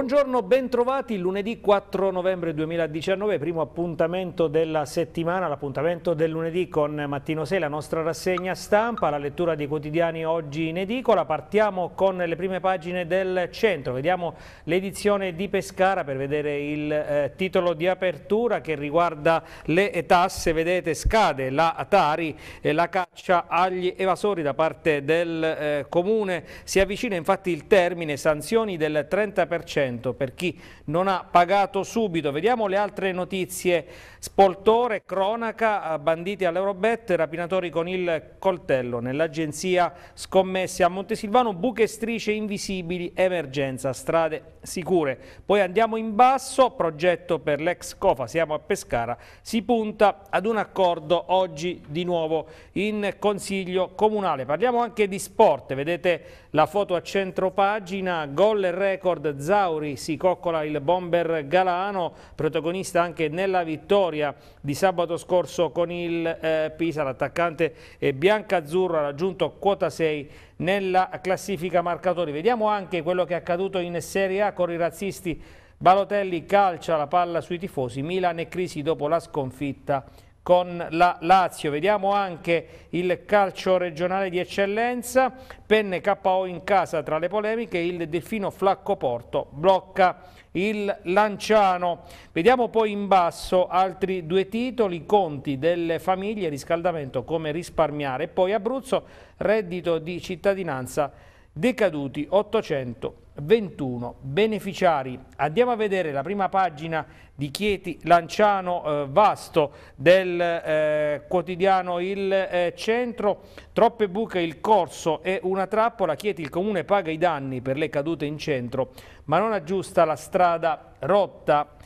Buongiorno, bentrovati lunedì 4 novembre 2019, primo appuntamento della settimana, l'appuntamento del lunedì con Mattino 6, la nostra rassegna stampa, la lettura dei quotidiani oggi in edicola. Partiamo con le prime pagine del centro, vediamo l'edizione di Pescara per vedere il eh, titolo di apertura che riguarda le tasse, vedete scade la Tari, eh, la caccia agli evasori da parte del eh, comune, si avvicina infatti il termine sanzioni del 30% 100% per chi non ha pagato subito. Vediamo le altre notizie. Spoltore, cronaca, banditi all'Eurobet, rapinatori con il coltello. Nell'agenzia scommesse a Montesilvano, buche e strisce invisibili, emergenza, strade sicure. Poi andiamo in basso, progetto per l'ex Cofa, siamo a Pescara, si punta ad un accordo oggi di nuovo in Consiglio Comunale. Parliamo anche di sport, vedete la foto a centro pagina, gol e record, Zauri si coccola il bomber Galano, protagonista anche nella vittoria di sabato scorso con il eh, Pisa, l'attaccante bianca-azzurro ha raggiunto quota 6 nella classifica marcatori. Vediamo anche quello che è accaduto in Serie A con i razzisti. Balotelli calcia la palla sui tifosi, Milan è Crisi dopo la sconfitta con la Lazio. Vediamo anche il calcio regionale di eccellenza, penne KO in casa tra le polemiche, il Delfino Flacco Porto blocca il Lanciano. Vediamo poi in basso altri due titoli, conti delle famiglie, riscaldamento, come risparmiare, poi Abruzzo, reddito di cittadinanza decaduti 821 beneficiari. Andiamo a vedere la prima pagina di Chieti Lanciano eh, Vasto del eh, quotidiano Il eh, Centro, troppe buche il corso è una trappola, Chieti il comune paga i danni per le cadute in centro ma non aggiusta la strada rotta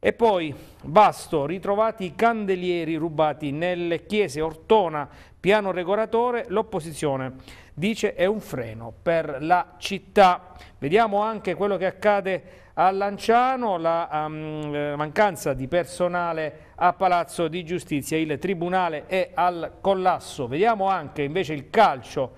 e poi Vasto, ritrovati i candelieri rubati nelle chiese Ortona, piano regolatore, l'opposizione dice è un freno per la città. Vediamo anche quello che accade a Lanciano, la um, eh, mancanza di personale a Palazzo di Giustizia, il Tribunale è al collasso. Vediamo anche invece il calcio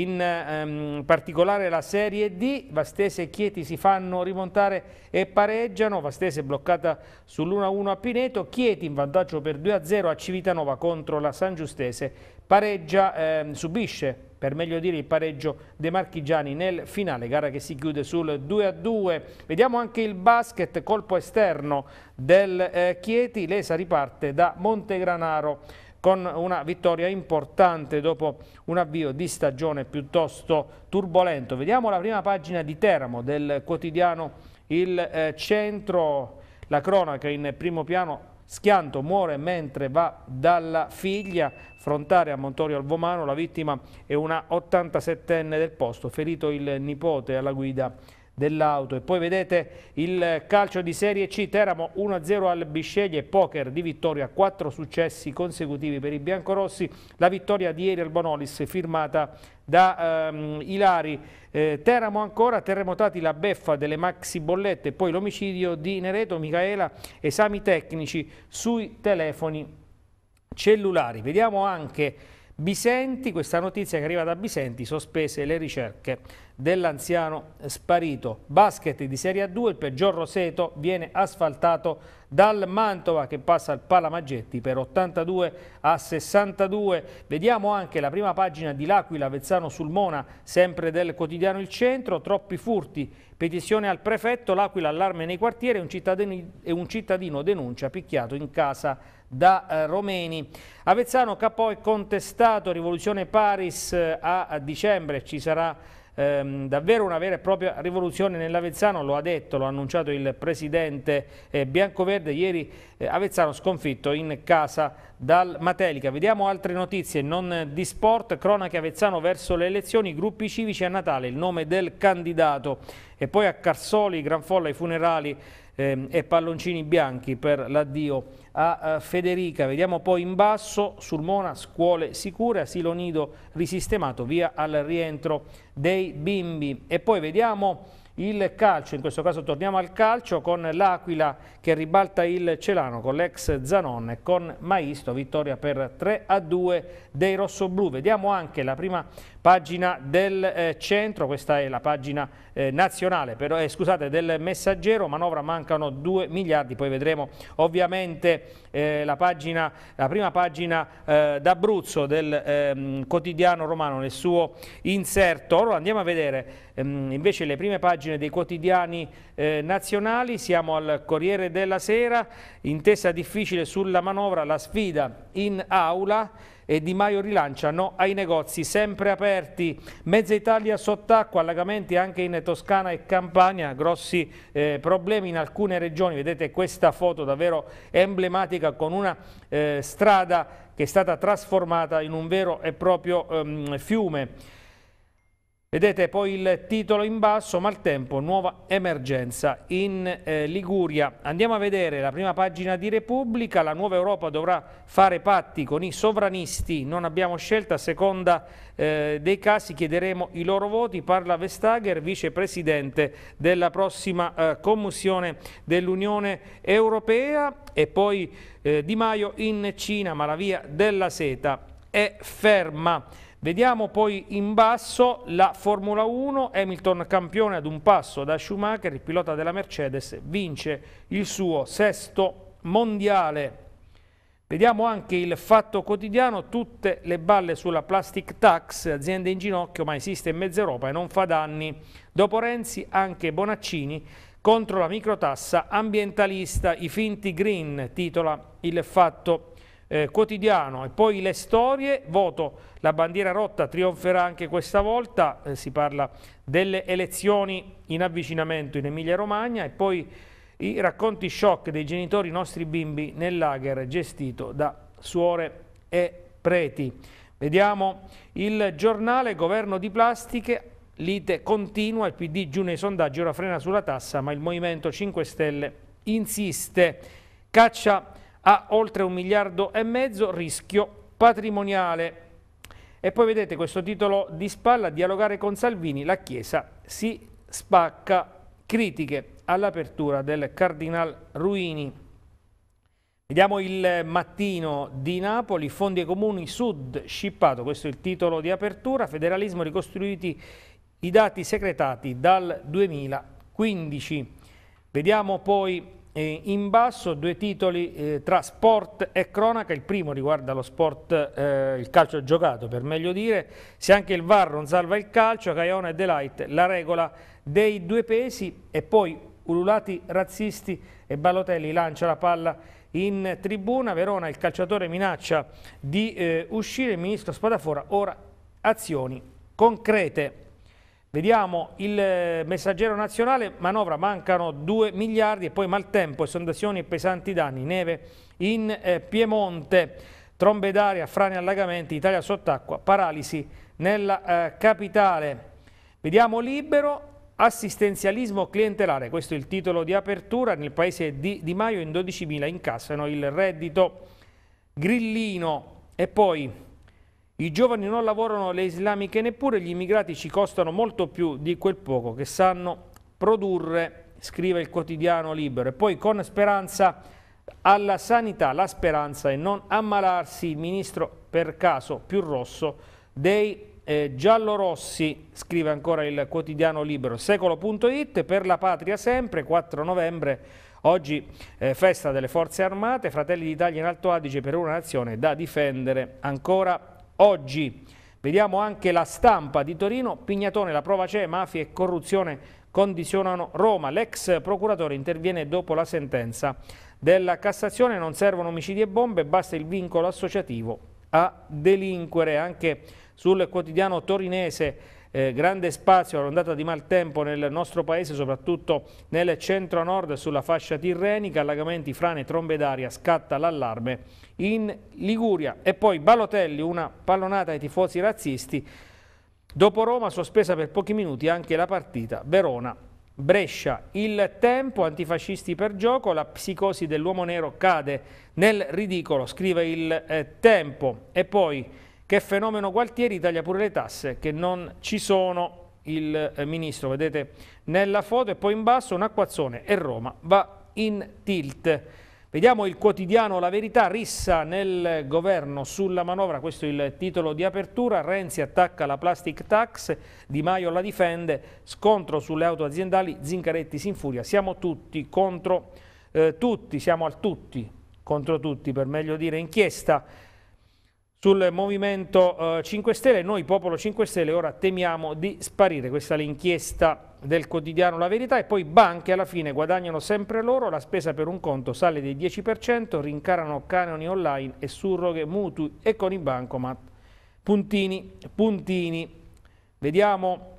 in ehm, particolare la Serie D, Vastese e Chieti si fanno rimontare e pareggiano, Vastese bloccata sull'1-1 a Pineto, Chieti in vantaggio per 2-0 a Civitanova contro la San Giustese, pareggia, ehm, subisce per meglio dire il pareggio dei marchigiani nel finale, gara che si chiude sul 2-2. Vediamo anche il basket, colpo esterno del eh, Chieti, l'ESA riparte da Montegranaro con una vittoria importante dopo un avvio di stagione piuttosto turbolento. Vediamo la prima pagina di Teramo del quotidiano Il eh, Centro, la cronaca in primo piano Schianto muore mentre va dalla figlia, frontare a Montorio Alvomano, la vittima è una 87enne del posto, ferito il nipote alla guida dell'auto. E poi vedete il calcio di Serie C, Teramo 1-0 al Bisceglie, poker di vittoria, quattro successi consecutivi per i biancorossi, la vittoria di ieri al Bonolis firmata da ehm, Ilari. Eh, Teramo ancora, terremotati la beffa delle maxi bollette, poi l'omicidio di Nereto, Micaela, esami tecnici sui telefoni cellulari. Vediamo anche Bisenti, questa notizia che arriva da Bisenti, sospese le ricerche dell'anziano sparito. Basket di Serie A2, il peggior Roseto viene asfaltato dal Mantova che passa al Palamaggetti per 82 a 62. Vediamo anche la prima pagina di L'Aquila, Vezzano Sulmona, sempre del quotidiano Il Centro, troppi furti, petizione al prefetto, L'Aquila allarme nei quartieri un e un cittadino denuncia picchiato in casa da eh, Romeni. Avezzano Capò è contestato, rivoluzione Paris eh, a dicembre, ci sarà ehm, davvero una vera e propria rivoluzione nell'Avezzano, lo ha detto, lo ha annunciato il presidente eh, Biancoverde ieri eh, Avezzano sconfitto in casa dal Matelica. Vediamo altre notizie non di sport, cronache Avezzano verso le elezioni, gruppi civici a Natale, il nome del candidato e poi a Carsoli, Gran Folla, i funerali Ehm, e palloncini bianchi per l'addio a eh, Federica. Vediamo poi in basso, Sulmona, scuole sicure, asilo nido risistemato, via al rientro dei bimbi. E poi vediamo il calcio, in questo caso torniamo al calcio con l'Aquila che ribalta il Celano con l'ex Zanon e con Maisto, vittoria per 3 a 2 dei rossoblù. Vediamo anche la prima pagina del eh, centro, questa è la pagina eh, nazionale, però, eh, scusate, del messaggero, manovra mancano 2 miliardi, poi vedremo ovviamente eh, la, pagina, la, prima pagina eh, d'Abruzzo del ehm, quotidiano romano nel suo inserto. Ora andiamo a vedere ehm, invece le prime pagine dei quotidiani eh, nazionali, siamo al Corriere della Sera, intesa difficile sulla manovra, la sfida in aula e Di Maio rilancia no ai negozi sempre aperti, mezza Italia sott'acqua, allagamenti anche in Toscana e Campania, grossi eh, problemi in alcune regioni, vedete questa foto davvero emblematica con una eh, strada che è stata trasformata in un vero e proprio ehm, fiume. Vedete poi il titolo in basso, maltempo, nuova emergenza in eh, Liguria. Andiamo a vedere la prima pagina di Repubblica, la nuova Europa dovrà fare patti con i sovranisti, non abbiamo scelta, a seconda eh, dei casi chiederemo i loro voti, parla Vestager, vicepresidente della prossima eh, commissione dell'Unione Europea e poi eh, Di Maio in Cina, ma la via della seta è ferma. Vediamo poi in basso la Formula 1, Hamilton campione ad un passo da Schumacher, il pilota della Mercedes vince il suo sesto mondiale. Vediamo anche il fatto quotidiano, tutte le balle sulla plastic tax, azienda in ginocchio ma esiste in mezza Europa e non fa danni. Dopo Renzi anche Bonaccini contro la microtassa ambientalista, i finti green, titola il fatto eh, quotidiano e poi le storie, voto la bandiera rotta trionferà anche questa volta, eh, si parla delle elezioni in avvicinamento in Emilia Romagna e poi i racconti shock dei genitori nostri bimbi nel lager gestito da suore e preti. Vediamo il giornale Governo di Plastiche, lite continua, il PD giù nei sondaggi, ora frena sulla tassa, ma il Movimento 5 Stelle insiste. Caccia a oltre un miliardo e mezzo rischio patrimoniale. E poi vedete questo titolo di spalla, dialogare con Salvini, la Chiesa si spacca, critiche all'apertura del Cardinal Ruini. Vediamo il mattino di Napoli, fondi e comuni sud scippato, questo è il titolo di apertura, federalismo ricostruiti i dati segretati dal 2015. Vediamo poi in basso due titoli eh, tra sport e cronaca, il primo riguarda lo sport, eh, il calcio giocato per meglio dire, se anche il VAR non salva il calcio, Caiona e Delight la regola dei due pesi e poi ululati razzisti e Balotelli lancia la palla in tribuna, Verona il calciatore minaccia di eh, uscire, il ministro Spadafora ora azioni concrete. Vediamo il eh, messaggero nazionale, manovra mancano 2 miliardi e poi maltempo, esondazioni e pesanti danni, neve in eh, Piemonte, trombe d'aria, frane e allagamenti, Italia sott'acqua, paralisi nella eh, capitale. Vediamo libero, assistenzialismo clientelare, questo è il titolo di apertura, nel paese di Di Maio in 12.000 incassano il reddito grillino e poi i giovani non lavorano le islamiche neppure, gli immigrati ci costano molto più di quel poco che sanno produrre, scrive il quotidiano Libero. E poi con speranza alla sanità, la speranza è non ammalarsi, il ministro per caso più rosso dei eh, giallorossi, scrive ancora il quotidiano Libero. Secolo.it, per la patria sempre, 4 novembre Oggi eh, festa delle forze armate, Fratelli d'Italia in Alto Adige per una nazione da difendere ancora più oggi. Vediamo anche la stampa di Torino, Pignatone, la prova c'è, mafia e corruzione condizionano Roma. L'ex procuratore interviene dopo la sentenza della Cassazione, non servono omicidi e bombe, basta il vincolo associativo a delinquere. Anche sul quotidiano torinese eh, grande spazio all'ondata di maltempo nel nostro paese, soprattutto nel centro-nord sulla fascia tirrenica, allagamenti, frane, trombe d'aria, scatta l'allarme in Liguria. E poi Balotelli, una pallonata ai tifosi razzisti, Dopo Roma sospesa per pochi minuti anche la partita Verona. Brescia, il tempo, antifascisti per gioco, la psicosi dell'uomo nero cade nel ridicolo, scrive il eh, tempo. E poi che fenomeno Gualtieri taglia pure le tasse che non ci sono il eh, ministro, vedete nella foto e poi in basso un acquazzone e Roma va in tilt. Vediamo il quotidiano La Verità, rissa nel governo sulla manovra, questo è il titolo di apertura, Renzi attacca la plastic tax, Di Maio la difende, scontro sulle auto aziendali, Zincaretti si infuria, siamo tutti contro eh, tutti, siamo al tutti contro tutti per meglio dire, inchiesta sul Movimento 5 eh, Stelle. Noi, Popolo 5 Stelle, ora temiamo di sparire. Questa è l'inchiesta del quotidiano La Verità. E poi banche alla fine guadagnano sempre loro, la spesa per un conto sale del 10%, rincarano canoni online e surroghe mutui e con i bancomat. Puntini, puntini. Vediamo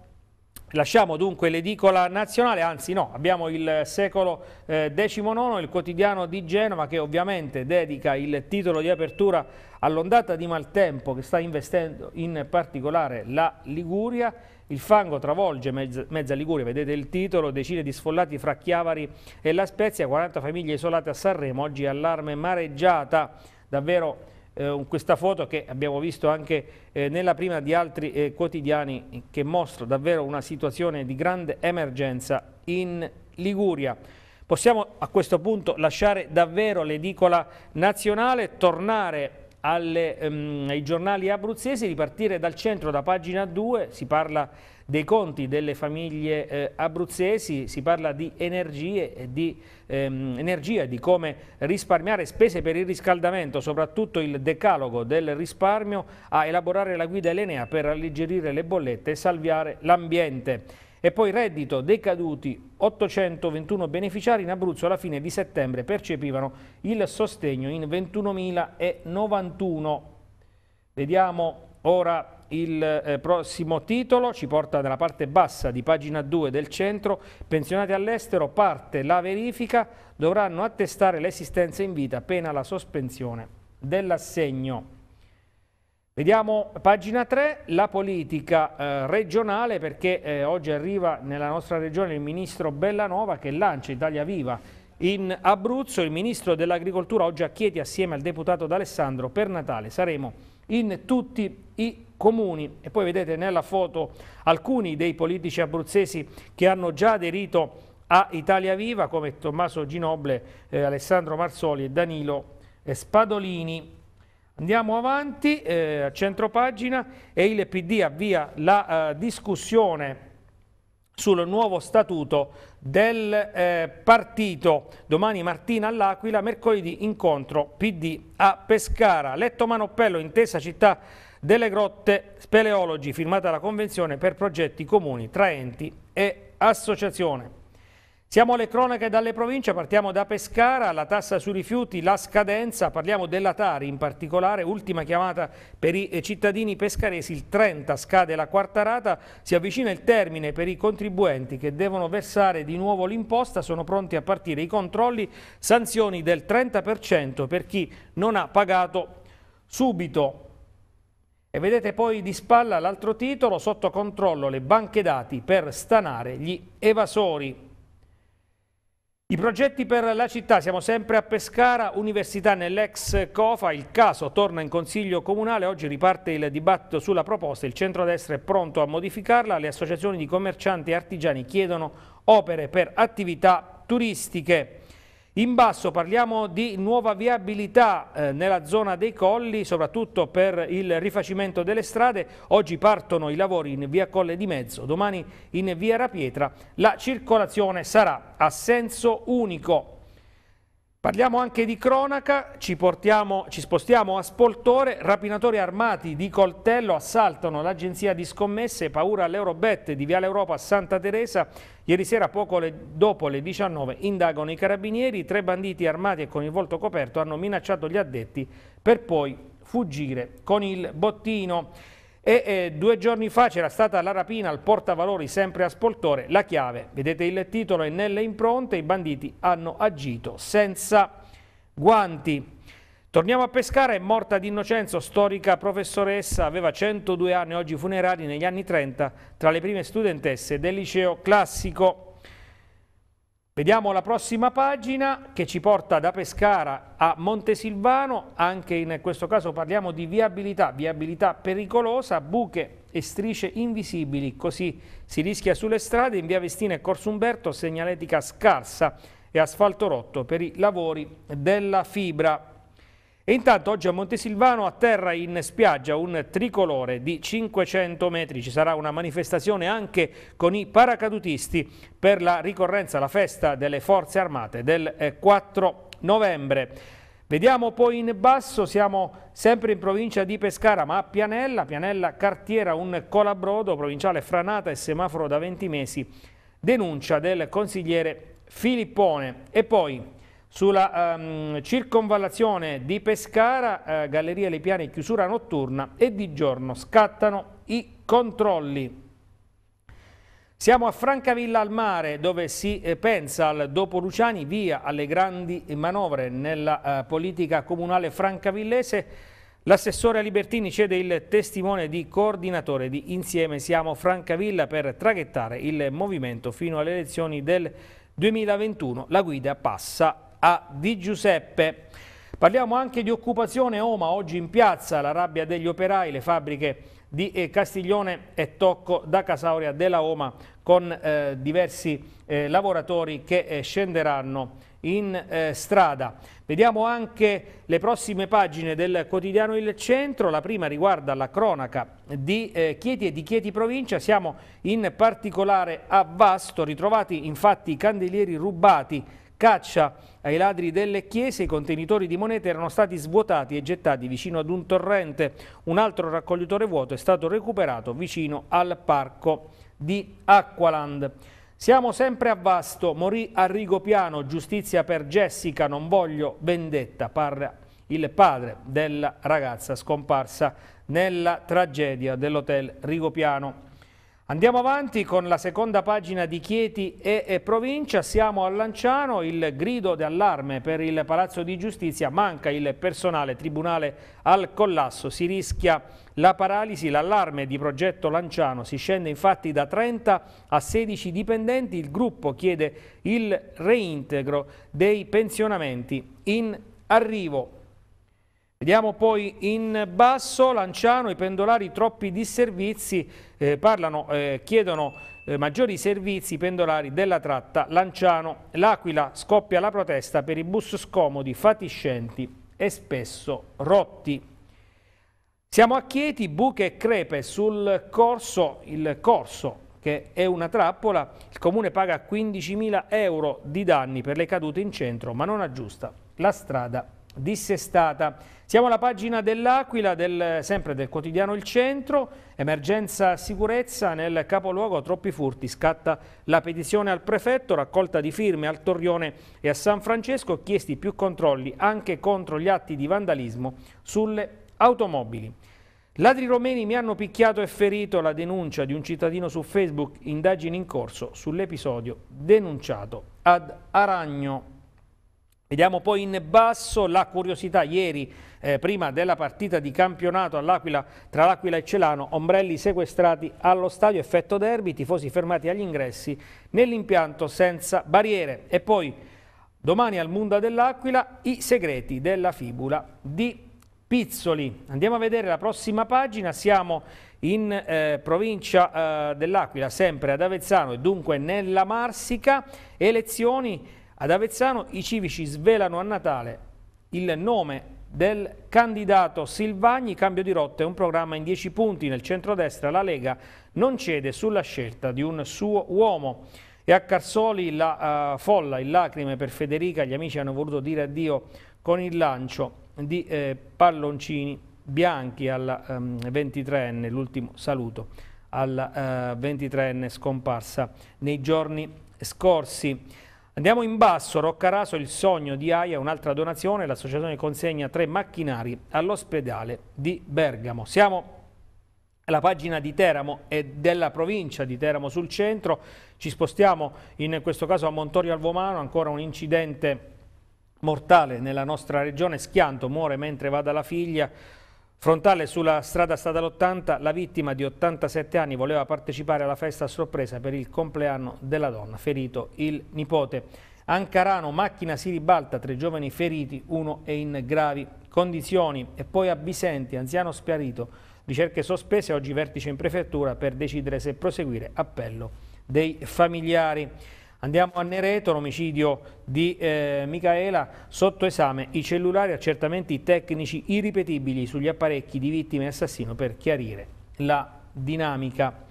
Lasciamo dunque l'edicola nazionale, anzi no, abbiamo il secolo XIX, eh, il quotidiano di Genova che ovviamente dedica il titolo di apertura all'ondata di maltempo che sta investendo in particolare la Liguria. Il fango travolge mezza, mezza Liguria, vedete il titolo, decine di sfollati fra Chiavari e La Spezia, 40 famiglie isolate a Sanremo, oggi allarme mareggiata, davvero eh, questa foto che abbiamo visto anche eh, nella prima di altri eh, quotidiani che mostra davvero una situazione di grande emergenza in Liguria. Possiamo a questo punto lasciare davvero l'edicola nazionale, tornare alle, um, ai giornali abruzzesi, ripartire dal centro, da pagina 2, si parla dei conti delle famiglie eh, abruzzesi, si parla di energie e di ehm, energia di come risparmiare spese per il riscaldamento, soprattutto il decalogo del risparmio, a elaborare la guida Elenea per alleggerire le bollette e salvare l'ambiente. E poi reddito decaduti 821 beneficiari in Abruzzo alla fine di settembre percepivano il sostegno in 21.091. Vediamo ora il eh, prossimo titolo ci porta nella parte bassa di pagina 2 del centro, pensionati all'estero, parte la verifica, dovranno attestare l'esistenza in vita, pena la sospensione dell'assegno. Vediamo pagina 3, la politica eh, regionale, perché eh, oggi arriva nella nostra regione il ministro Bellanova che lancia Italia Viva. In Abruzzo il ministro dell'agricoltura oggi a Chieti assieme al deputato D'Alessandro per Natale. Saremo in tutti i comuni. E poi vedete nella foto alcuni dei politici abruzzesi che hanno già aderito a Italia Viva come Tommaso Ginoble, eh, Alessandro Marzoli e Danilo eh, Spadolini. Andiamo avanti, eh, centro pagina, e il PD avvia la eh, discussione sul nuovo statuto del eh, partito. Domani Martina all'Aquila, mercoledì incontro PD a Pescara. Letto Manoppello, intesa città delle grotte speleologi, firmata la convenzione per progetti comuni tra enti e associazione. Siamo alle cronache dalle province, partiamo da Pescara, la tassa sui rifiuti, la scadenza, parliamo della Tari in particolare, ultima chiamata per i eh, cittadini pescaresi, il 30 scade la quarta rata, si avvicina il termine per i contribuenti che devono versare di nuovo l'imposta, sono pronti a partire i controlli, sanzioni del 30% per chi non ha pagato subito. E vedete poi di spalla l'altro titolo, sotto controllo le banche dati per stanare gli evasori. I progetti per la città, siamo sempre a Pescara, Università nell'ex COFA, il caso torna in Consiglio Comunale, oggi riparte il dibattito sulla proposta, il centrodestra è pronto a modificarla, le associazioni di commercianti e artigiani chiedono opere per attività turistiche. In basso parliamo di nuova viabilità eh, nella zona dei colli, soprattutto per il rifacimento delle strade. Oggi partono i lavori in via Colle di Mezzo, domani in via Rapietra. La circolazione sarà a senso unico. Parliamo anche di cronaca, ci, portiamo, ci, spostiamo a Spoltore, rapinatori armati di coltello assaltano l'agenzia di scommesse, paura all'Eurobet di Viale Europa a Santa Teresa, ieri sera poco le, dopo le 19 indagano i carabinieri, tre banditi armati e con il volto coperto hanno minacciato gli addetti per poi fuggire con il bottino. E eh, due giorni fa c'era stata la rapina al portavalori sempre a Spoltore, la chiave, vedete il titolo, è nelle impronte, i banditi hanno agito senza guanti. Torniamo a Pescara, è morta di Innocenzo, storica professoressa, aveva 102 anni, oggi funerari negli anni 30, tra le prime studentesse del liceo classico. Vediamo la prossima pagina che ci porta da Pescara a Montesilvano, anche in questo caso parliamo di viabilità, viabilità pericolosa, buche e strisce invisibili, così si rischia sulle strade in via Vestina e Corso Umberto segnaletica scarsa e asfalto rotto per i lavori della fibra. E intanto oggi a Montesilvano atterra in spiaggia un tricolore di 500 metri. Ci sarà una manifestazione anche con i paracadutisti per la ricorrenza, la festa delle forze armate del 4 eh, novembre. Vediamo poi in basso, siamo sempre in provincia di Pescara, ma a Pianella, Pianella Cartiera, un colabrodo provinciale franata e semaforo da 20 mesi, denuncia del consigliere Filippone. E poi sulla um, circonvallazione di Pescara, eh, Galleria Le Piane chiusura notturna e di giorno scattano i controlli. Siamo a Francavilla al mare dove si eh, pensa al dopo Luciani via alle grandi manovre nella eh, politica comunale francavillese. L'assessore Libertini cede il testimone di coordinatore di Insieme Siamo Francavilla per traghettare il movimento fino alle elezioni del 2021. La guida passa a Di Giuseppe. Parliamo anche di occupazione Oma, oggi in piazza la rabbia degli operai, le fabbriche di eh, Castiglione e Tocco da Casauria della Oma con eh, diversi eh, lavoratori che eh, scenderanno in eh, strada. Vediamo anche le prossime pagine del quotidiano Il Centro, la prima riguarda la cronaca di eh, Chieti e di Chieti Provincia, siamo in particolare a Vasto, ritrovati infatti i candelieri rubati Caccia ai ladri delle chiese, i contenitori di monete erano stati svuotati e gettati vicino ad un torrente. Un altro raccoglitore vuoto è stato recuperato vicino al parco di Aqualand. Siamo sempre a Vasto, morì a Rigopiano, giustizia per Jessica, non voglio vendetta, parla il padre della ragazza scomparsa nella tragedia dell'hotel Rigopiano. Andiamo avanti con la seconda pagina di Chieti e, e, provincia, siamo a Lanciano, il grido d'allarme per il Palazzo di Giustizia, manca il personale, tribunale al collasso, si rischia la paralisi, l'allarme di progetto Lanciano, si scende infatti da 30 a 16 dipendenti, il gruppo chiede il reintegro dei pensionamenti in arrivo. Vediamo poi in basso Lanciano, i pendolari troppi disservizi, eh, parlano, eh, chiedono eh, maggiori servizi i pendolari della tratta Lanciano. L'Aquila scoppia la protesta per i bus scomodi, fatiscenti e spesso rotti. Siamo a Chieti, buche e crepe sul corso, il corso che è una trappola, il comune paga 15.000 euro di danni per le cadute in centro ma non aggiusta la strada dissestata. Siamo alla pagina dell'Aquila, del, sempre del quotidiano Il Centro, emergenza sicurezza nel capoluogo, troppi furti, scatta la petizione al prefetto, raccolta di firme al Torrione e a San Francesco, chiesti più controlli anche contro gli atti di vandalismo sulle automobili. Ladri romeni mi hanno picchiato e ferito la denuncia di un cittadino su Facebook, indagini in corso sull'episodio denunciato ad Aragno. Vediamo poi in basso la curiosità ieri eh, prima della partita di campionato tra l'Aquila e Celano, ombrelli sequestrati allo stadio, effetto derby, tifosi fermati agli ingressi nell'impianto senza barriere. E poi domani al Munda dell'Aquila i segreti della fibula di Pizzoli. Andiamo a vedere la prossima pagina, siamo in eh, provincia eh, dell'Aquila, sempre ad Avezzano e dunque nella Marsica, elezioni ad Avezzano i civici svelano a Natale il nome del candidato Silvagni, cambio di rotta e un programma in 10 punti nel centrodestra, la Lega non cede sulla scelta di un suo uomo. E a Carsoli la uh, folla in lacrime per Federica, gli amici hanno voluto dire addio con il lancio di eh, palloncini bianchi alla um, ehm, 23enne, l'ultimo saluto alla uh, eh, 23enne scomparsa nei giorni scorsi. Andiamo in basso, Roccaraso, il sogno di Aia, un'altra donazione, l'associazione consegna tre macchinari all'ospedale di Bergamo. Siamo alla pagina di Teramo e della provincia di Teramo sul centro, ci spostiamo in questo caso a Montorio Alvomano, ancora un incidente mortale nella nostra regione, Schianto muore mentre va dalla figlia, Frontale sulla strada statale 80, la vittima di 87 anni voleva partecipare alla festa a sorpresa per il compleanno della donna, ferito il nipote. Ancarano, macchina si ribalta, tre giovani feriti, uno è in gravi condizioni. E poi a Bisenti, anziano sparito, ricerche sospese, oggi vertice in prefettura per decidere se proseguire appello dei familiari. Andiamo a Nereto, l'omicidio di eh, Micaela, sotto esame i cellulari, accertamenti tecnici irripetibili sugli apparecchi di vittima e assassino per chiarire la dinamica.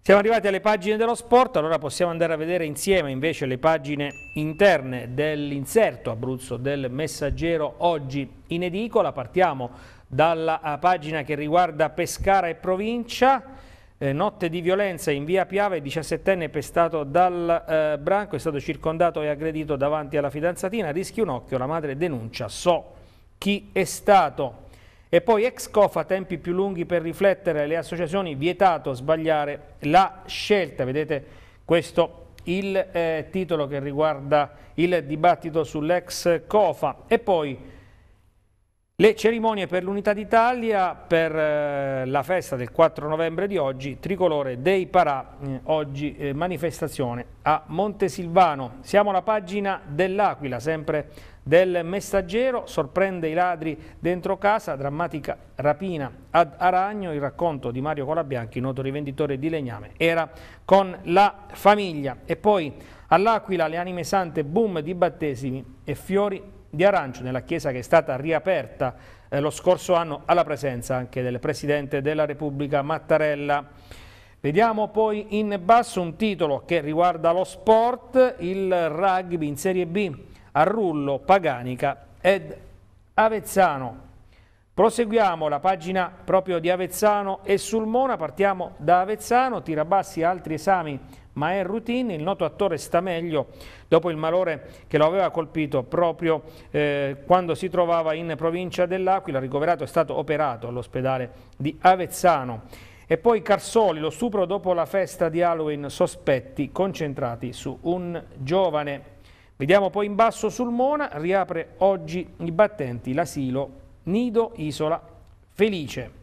Siamo arrivati alle pagine dello sport, allora possiamo andare a vedere insieme invece le pagine interne dell'inserto Abruzzo del Messaggero oggi in edicola. Partiamo dalla eh, pagina che riguarda Pescara e provincia eh, notte di violenza in via Piave, 17enne pestato dal eh, branco, è stato circondato e aggredito davanti alla fidanzatina, rischi un occhio, la madre denuncia, so chi è stato. E poi ex Cofa, tempi più lunghi per riflettere, le associazioni vietato sbagliare la scelta, vedete questo il eh, titolo che riguarda il dibattito sull'ex Cofa. E poi le cerimonie per l'Unità d'Italia per eh, la festa del 4 novembre di oggi, tricolore dei Parà, eh, oggi eh, manifestazione a Montesilvano. Siamo alla pagina dell'Aquila, sempre del messaggero, sorprende i ladri dentro casa, drammatica rapina ad Aragno, il racconto di Mario Colabianchi, noto rivenditore di legname, era con la famiglia. E poi all'Aquila le anime sante, boom di battesimi e fiori di Arancio nella chiesa che è stata riaperta eh, lo scorso anno alla presenza anche del Presidente della Repubblica Mattarella. Vediamo poi in basso un titolo che riguarda lo sport, il rugby in Serie B, Arrullo, Paganica ed Avezzano. Proseguiamo la pagina proprio di Avezzano e Sulmona, partiamo da Avezzano, Tirabassi altri esami ma è routine, il noto attore sta meglio dopo il malore che lo aveva colpito proprio eh, quando si trovava in provincia dell'Aquila, ricoverato è stato operato all'ospedale di Avezzano. E poi Carsoli, lo stupro dopo la festa di Halloween, sospetti concentrati su un giovane. Vediamo poi in basso Sulmona, riapre oggi i battenti l'asilo nido isola felice.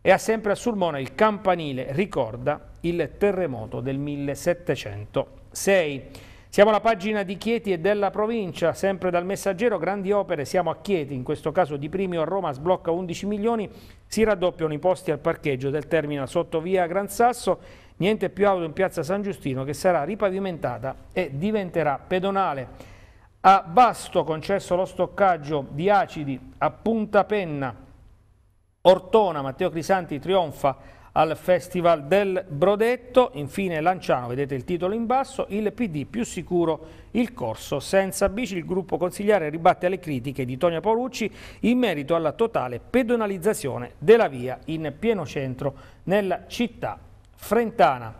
E ha sempre a Sulmona il campanile ricorda il terremoto del 1706. Siamo alla pagina di Chieti e della provincia, sempre dal messaggero, grandi opere, siamo a Chieti, in questo caso di Primio a Roma sblocca 11 milioni, si raddoppiano i posti al parcheggio del terminal sotto via Gran Sasso, niente più auto in piazza San Giustino che sarà ripavimentata e diventerà pedonale. A Basto concesso lo stoccaggio di acidi a Punta Penna. Ortona, Matteo Crisanti trionfa al Festival del Brodetto. Infine Lanciano, vedete il titolo in basso, il PD più sicuro il corso senza bici. Il gruppo consigliare ribatte alle critiche di Tonio Paolucci in merito alla totale pedonalizzazione della via in pieno centro nella città frentana.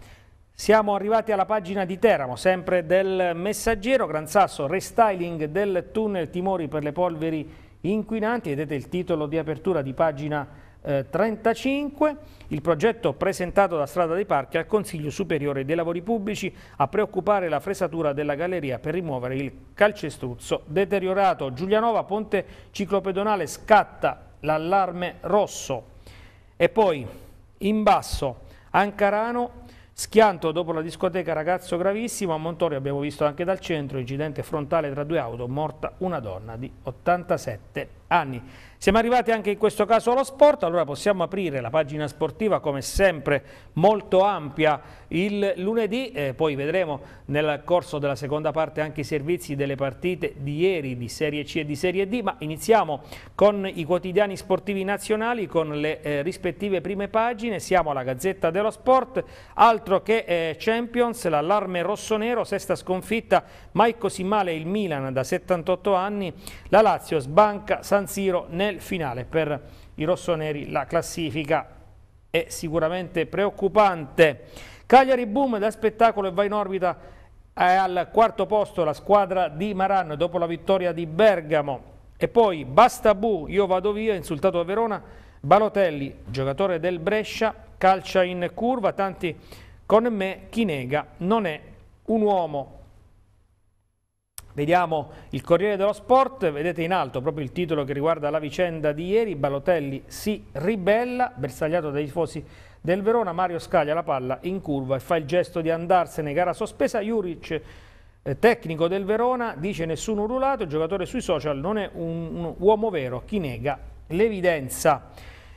Siamo arrivati alla pagina di Teramo, sempre del Messaggero, Gran Sasso, restyling del tunnel Timori per le polveri inquinanti, vedete il titolo di apertura di pagina eh, 35, il progetto presentato da Strada dei Parchi al Consiglio Superiore dei Lavori Pubblici a preoccupare la fresatura della galleria per rimuovere il calcestruzzo deteriorato. Giulianova, ponte ciclopedonale, scatta l'allarme rosso. E poi in basso Ancarano Schianto dopo la discoteca Ragazzo Gravissimo, a Montorio abbiamo visto anche dal centro incidente frontale tra due auto, morta una donna di 87 anni. Siamo arrivati anche in questo caso allo sport, allora possiamo aprire la pagina sportiva come sempre molto ampia il lunedì, eh, poi vedremo nel corso della seconda parte anche i servizi delle partite di ieri di Serie C e di Serie D, ma iniziamo con i quotidiani sportivi nazionali, con le eh, rispettive prime pagine, siamo alla Gazzetta dello Sport, altro che eh, Champions, l'allarme rosso-nero, sesta sconfitta, mai così male il Milan da 78 anni, la Lazio sbanca San San Siro nel finale. Per i rossoneri la classifica è sicuramente preoccupante. Cagliari boom da spettacolo e va in orbita è al quarto posto la squadra di Maran dopo la vittoria di Bergamo. E poi basta bu, io vado via, insultato a Verona, Balotelli, giocatore del Brescia, calcia in curva, tanti con me, chi nega non è un uomo Vediamo il Corriere dello Sport, vedete in alto proprio il titolo che riguarda la vicenda di ieri, Balotelli si ribella, bersagliato dai tifosi del Verona, Mario scaglia la palla in curva e fa il gesto di andarsene, gara sospesa, Juric eh, tecnico del Verona dice nessuno urlato, il giocatore sui social non è un, un uomo vero, chi nega l'evidenza.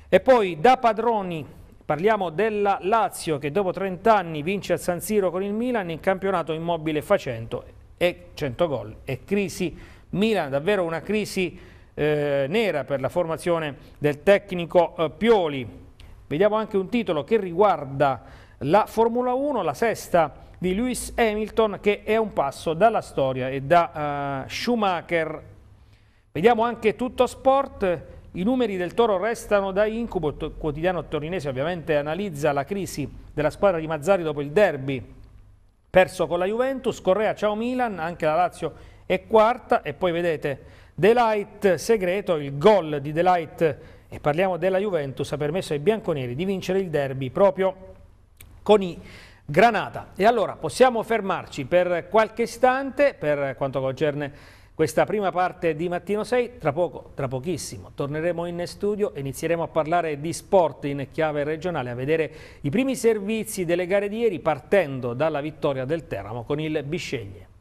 E poi da padroni Parliamo della Lazio che dopo 30 anni vince a San Siro con il Milan in campionato immobile facendo e 100 gol. E crisi Milan, davvero una crisi eh, nera per la formazione del tecnico eh, Pioli. Vediamo anche un titolo che riguarda la Formula 1, la sesta di Lewis Hamilton che è un passo dalla storia e da uh, Schumacher. Vediamo anche tutto sport, i numeri del Toro restano da incubo, il quotidiano torinese ovviamente analizza la crisi della squadra di Mazzari dopo il derby perso con la Juventus, Correa, ciao Milan, anche la Lazio è quarta e poi vedete Delight segreto, il gol di Delight e parliamo della Juventus ha permesso ai bianconeri di vincere il derby proprio con i Granata. E allora possiamo fermarci per qualche istante per quanto concerne questa prima parte di Mattino 6. Tra poco, tra pochissimo, torneremo in studio e inizieremo a parlare di sport in chiave regionale, a vedere i primi servizi delle gare di ieri partendo dalla vittoria del Teramo con il Bisceglie.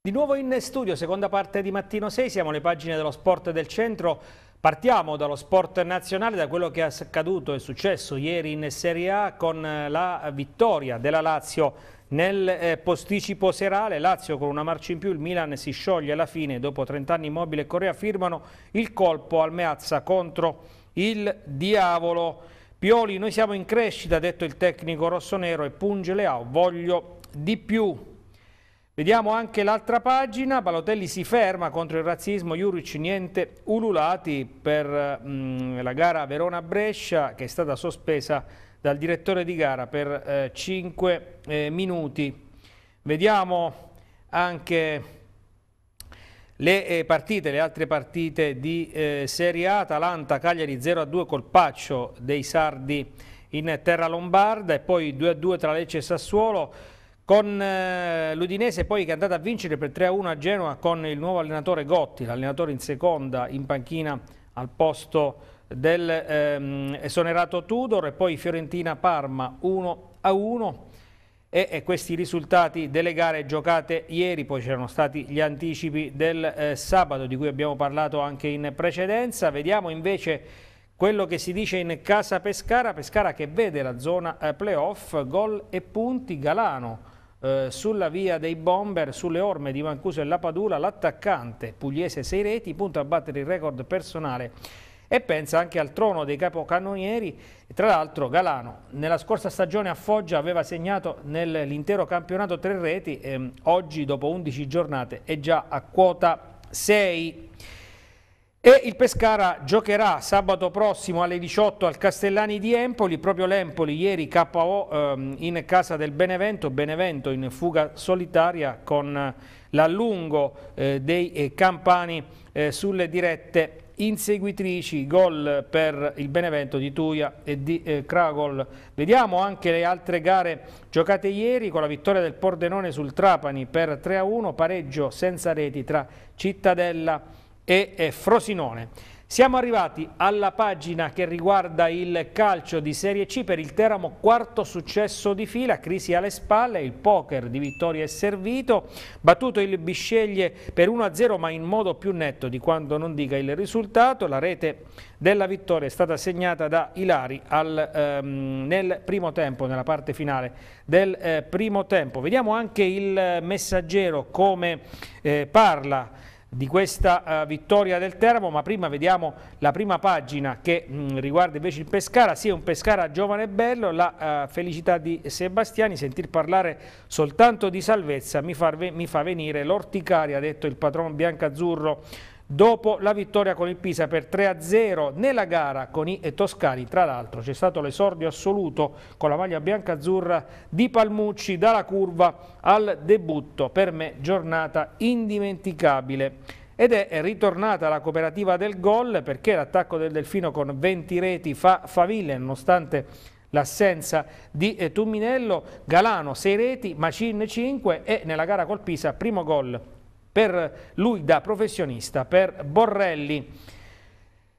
Di nuovo in studio, seconda parte di Mattino 6, siamo alle pagine dello sport del centro. Partiamo dallo sport nazionale, da quello che è accaduto e successo ieri in Serie A con la vittoria della Lazio nel eh, posticipo serale Lazio con una marcia in più, il Milan si scioglie alla fine, dopo 30 anni Immobile e Correa firmano il colpo al Meazza contro il Diavolo. Pioli, noi siamo in crescita, ha detto il tecnico rossonero e punge Leao, voglio di più. Vediamo anche l'altra pagina, Balotelli si ferma contro il razzismo, Juric niente ululati per mh, mm, la gara Verona-Brescia che è stata sospesa dal direttore di gara per eh, 5 eh, minuti. Vediamo anche le eh, partite, le altre partite di eh, Serie A, Atalanta, Cagliari 0-2 colpaccio dei Sardi in terra lombarda e poi 2-2 tra Lecce e Sassuolo con eh, l'Udinese poi che è andata a vincere per 3-1 a Genova con il nuovo allenatore Gotti, l'allenatore in seconda in panchina al posto di del ehm, esonerato Tudor e poi Fiorentina-Parma 1-1 a e, e, questi risultati delle gare giocate ieri, poi c'erano stati gli anticipi del eh, sabato di cui abbiamo parlato anche in precedenza, vediamo invece quello che si dice in casa Pescara, Pescara che vede la zona eh, playoff, gol e punti, Galano eh, sulla via dei bomber, sulle orme di Mancuso e Lapadula, l'attaccante pugliese 6 reti punto a battere il record personale e pensa anche al trono dei capocannonieri. Tra l'altro Galano nella scorsa stagione a Foggia aveva segnato nell'intero campionato tre reti, ehm, oggi dopo 11 giornate è già a quota 6. E il Pescara giocherà sabato prossimo alle 18 al Castellani di Empoli, proprio l'Empoli ieri KO ehm, in casa del Benevento, Benevento in fuga solitaria con l'allungo eh, dei eh, campani eh, sulle dirette inseguitrici, gol per il Benevento di Tuia e di eh, Cragol. Vediamo anche le altre gare giocate ieri con la vittoria del Pordenone sul Trapani per 3-1, pareggio senza reti tra Cittadella e, e eh, Frosinone. Siamo arrivati alla pagina che riguarda il calcio di Serie C per il Teramo, quarto successo di fila, crisi alle spalle, il poker di vittoria è servito, battuto il Bisceglie per 1-0 ma in modo più netto di quanto non dica il risultato, la rete della vittoria è stata segnata da Ilari al, ehm, nel primo tempo, nella parte finale del eh, primo tempo. Vediamo anche il messaggero come eh, parla di questa uh, vittoria del Teramo, ma prima vediamo la prima pagina che mh, mm, riguarda invece il Pescara, sì è un Pescara giovane e bello, la uh, felicità di Sebastiani, sentir parlare soltanto di salvezza mi fa, mi fa venire l'orticaria, ha detto il patrono biancazzurro dopo la vittoria con il Pisa per 3-0 nella gara con i Toscani. Tra l'altro c'è stato l'esordio assoluto con la maglia bianca-azzurra di Palmucci dalla curva al debutto. Per me giornata indimenticabile. Ed è ritornata la cooperativa del gol perché l'attacco del Delfino con 20 reti fa faville nonostante l'assenza di eh, Tumminello, Galano 6 reti, Macin 5 e nella gara col Pisa primo gol per lui da professionista, per Borrelli.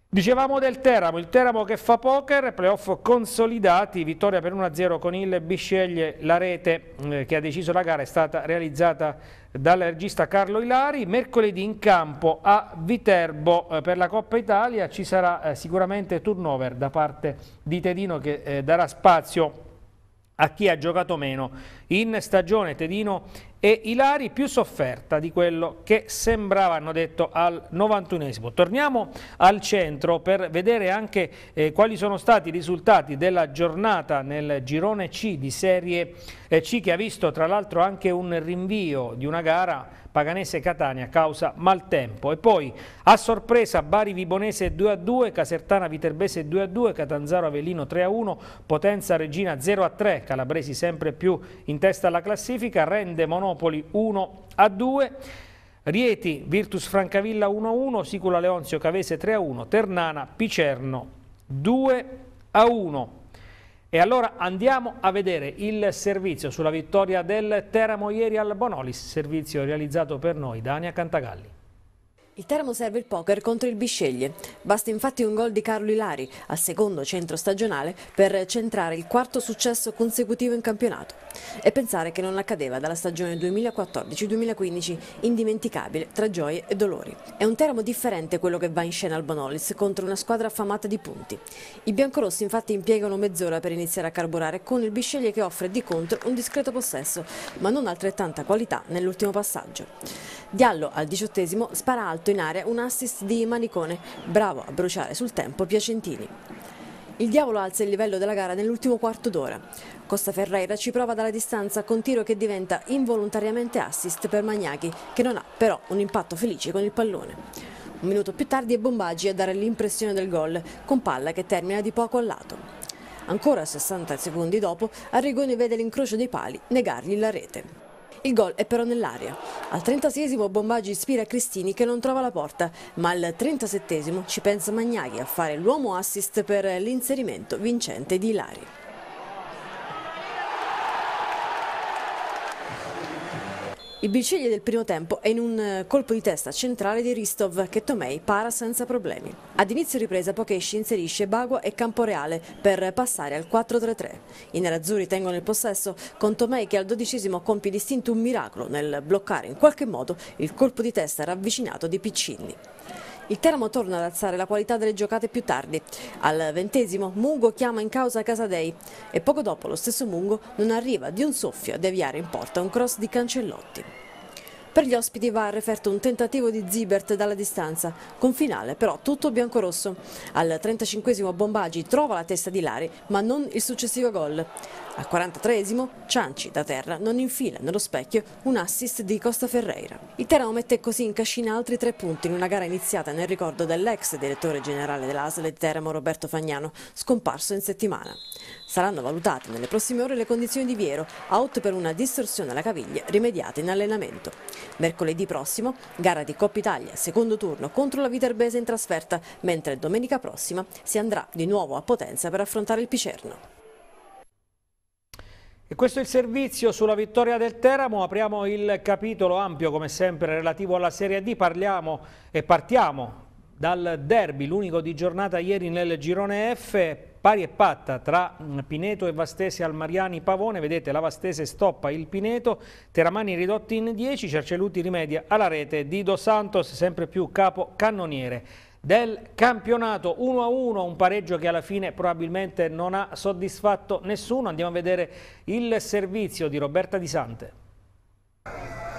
Dicevamo del Teramo, il Teramo che fa poker, playoff consolidati, vittoria per 1-0 con il Bisceglie, la rete eh, che ha deciso la gara è stata realizzata dal regista Carlo Ilari, mercoledì in campo a Viterbo eh, per la Coppa Italia ci sarà eh, sicuramente turnover da parte di Tedino che darà spazio a chi ha giocato meno in stagione. Tedino e Ilari più sofferta di quello che sembrava, hanno detto, al 91esimo. Torniamo al centro per vedere anche eh, quali sono stati i risultati della giornata nel girone C di Serie eh, C che ha visto tra l'altro anche un rinvio di una gara Paganese-Catania a causa maltempo e poi a sorpresa Bari-Vibonese 2-2, a Casertana-Viterbese 2-2, a Catanzaro-Avellino 3-1, a Potenza-Regina 0-3, a Calabresi sempre più in testa alla classifica, Rende-Monopoli Monopoli 1 a 2. Rieti, Virtus Francavilla 1 a 1, Sicula Leonzio Cavese 3 a 1, Ternana, Picerno 2 a 1. E allora andiamo a vedere il servizio sulla vittoria del Teramo ieri al Bonolis, servizio realizzato per noi da Ania Cantagalli. Il Teramo serve il poker contro il Bisceglie. Basta infatti un gol di Carlo Ilari, al secondo centro stagionale, per centrare il quarto successo consecutivo in campionato. E pensare che non accadeva dalla stagione 2014-2015, indimenticabile tra gioie e dolori. È un Teramo differente quello che va in scena al Bonolis contro una squadra affamata di punti. I biancorossi infatti impiegano mezz'ora per iniziare a carburare con il Bisceglie che offre di contro un discreto possesso, ma non altrettanta qualità nell'ultimo passaggio. Diallo al diciottesimo spara alto fatto in area un assist di Manicone, bravo a bruciare sul tempo Piacentini. Il diavolo alza il livello della gara nell'ultimo quarto d'ora. Costa Ferreira ci prova dalla distanza con tiro che diventa involontariamente assist per Magnachi, che non ha però un impatto felice con il pallone. Un minuto più tardi è Bombaggi a dare l'impressione del gol, con palla che termina di poco al lato. Ancora 60 secondi dopo, Arrigoni vede l'incrocio dei pali negargli la rete. Il gol è però nell'aria. Al 36 Bombaggi ispira Cristini che non trova la porta, ma al 37 ci pensa Magnaghi a fare l'uomo assist per l'inserimento vincente di Ilari. Il Biceglie del primo tempo è in un eh, colpo di testa centrale di Ristov che Tomei para senza problemi. Ad inizio ripresa Pokesci inserisce Bagua e Camporeale per passare al 4-3-3. I nerazzurri tengono il possesso con Tomei che al dodicesimo compie distinto un miracolo nel bloccare in qualche modo il colpo di testa ravvicinato di Piccinni. Il Teramo torna ad alzare la qualità delle giocate più tardi. Al ventesimo Mungo chiama in causa Casadei e poco dopo lo stesso Mungo non arriva di un soffio a deviare in porta un cross di Cancellotti. Per gli ospiti va referto un tentativo di Zibert dalla distanza, con finale però tutto biancorosso. Al 35 Bombagi trova la testa di Lari, ma non il successivo gol. Al 43 Cianci da terra non infila nello specchio un assist di Costa Ferreira. Il Teramo mette così in cascina altri tre punti in una gara iniziata nel ricordo dell'ex direttore generale dell'ASL di Teramo Roberto Fagnano, scomparso in settimana. Saranno valutate nelle prossime ore le condizioni di Viero, out per una distorsione alla caviglia rimediata in allenamento. Mercoledì prossimo, gara di Coppa Italia, secondo turno contro la Viterbese in trasferta, mentre domenica prossima si andrà di nuovo a Potenza per affrontare il Picerno. E questo è il servizio sulla vittoria del Teramo, apriamo il capitolo ampio come sempre relativo alla Serie D, parliamo e partiamo dal derby, l'unico di giornata ieri nel girone F, pari e patta tra mm, Pineto e Vastese al Mariani Pavone, vedete la Vastese stoppa il Pineto, Teramani ridotti in 10, Cercelluti rimedia alla rete di Dos Santos, sempre più capo cannoniere del campionato 1-1, un pareggio che alla fine probabilmente non ha soddisfatto nessuno. Andiamo a vedere il servizio di Roberta Di Sante.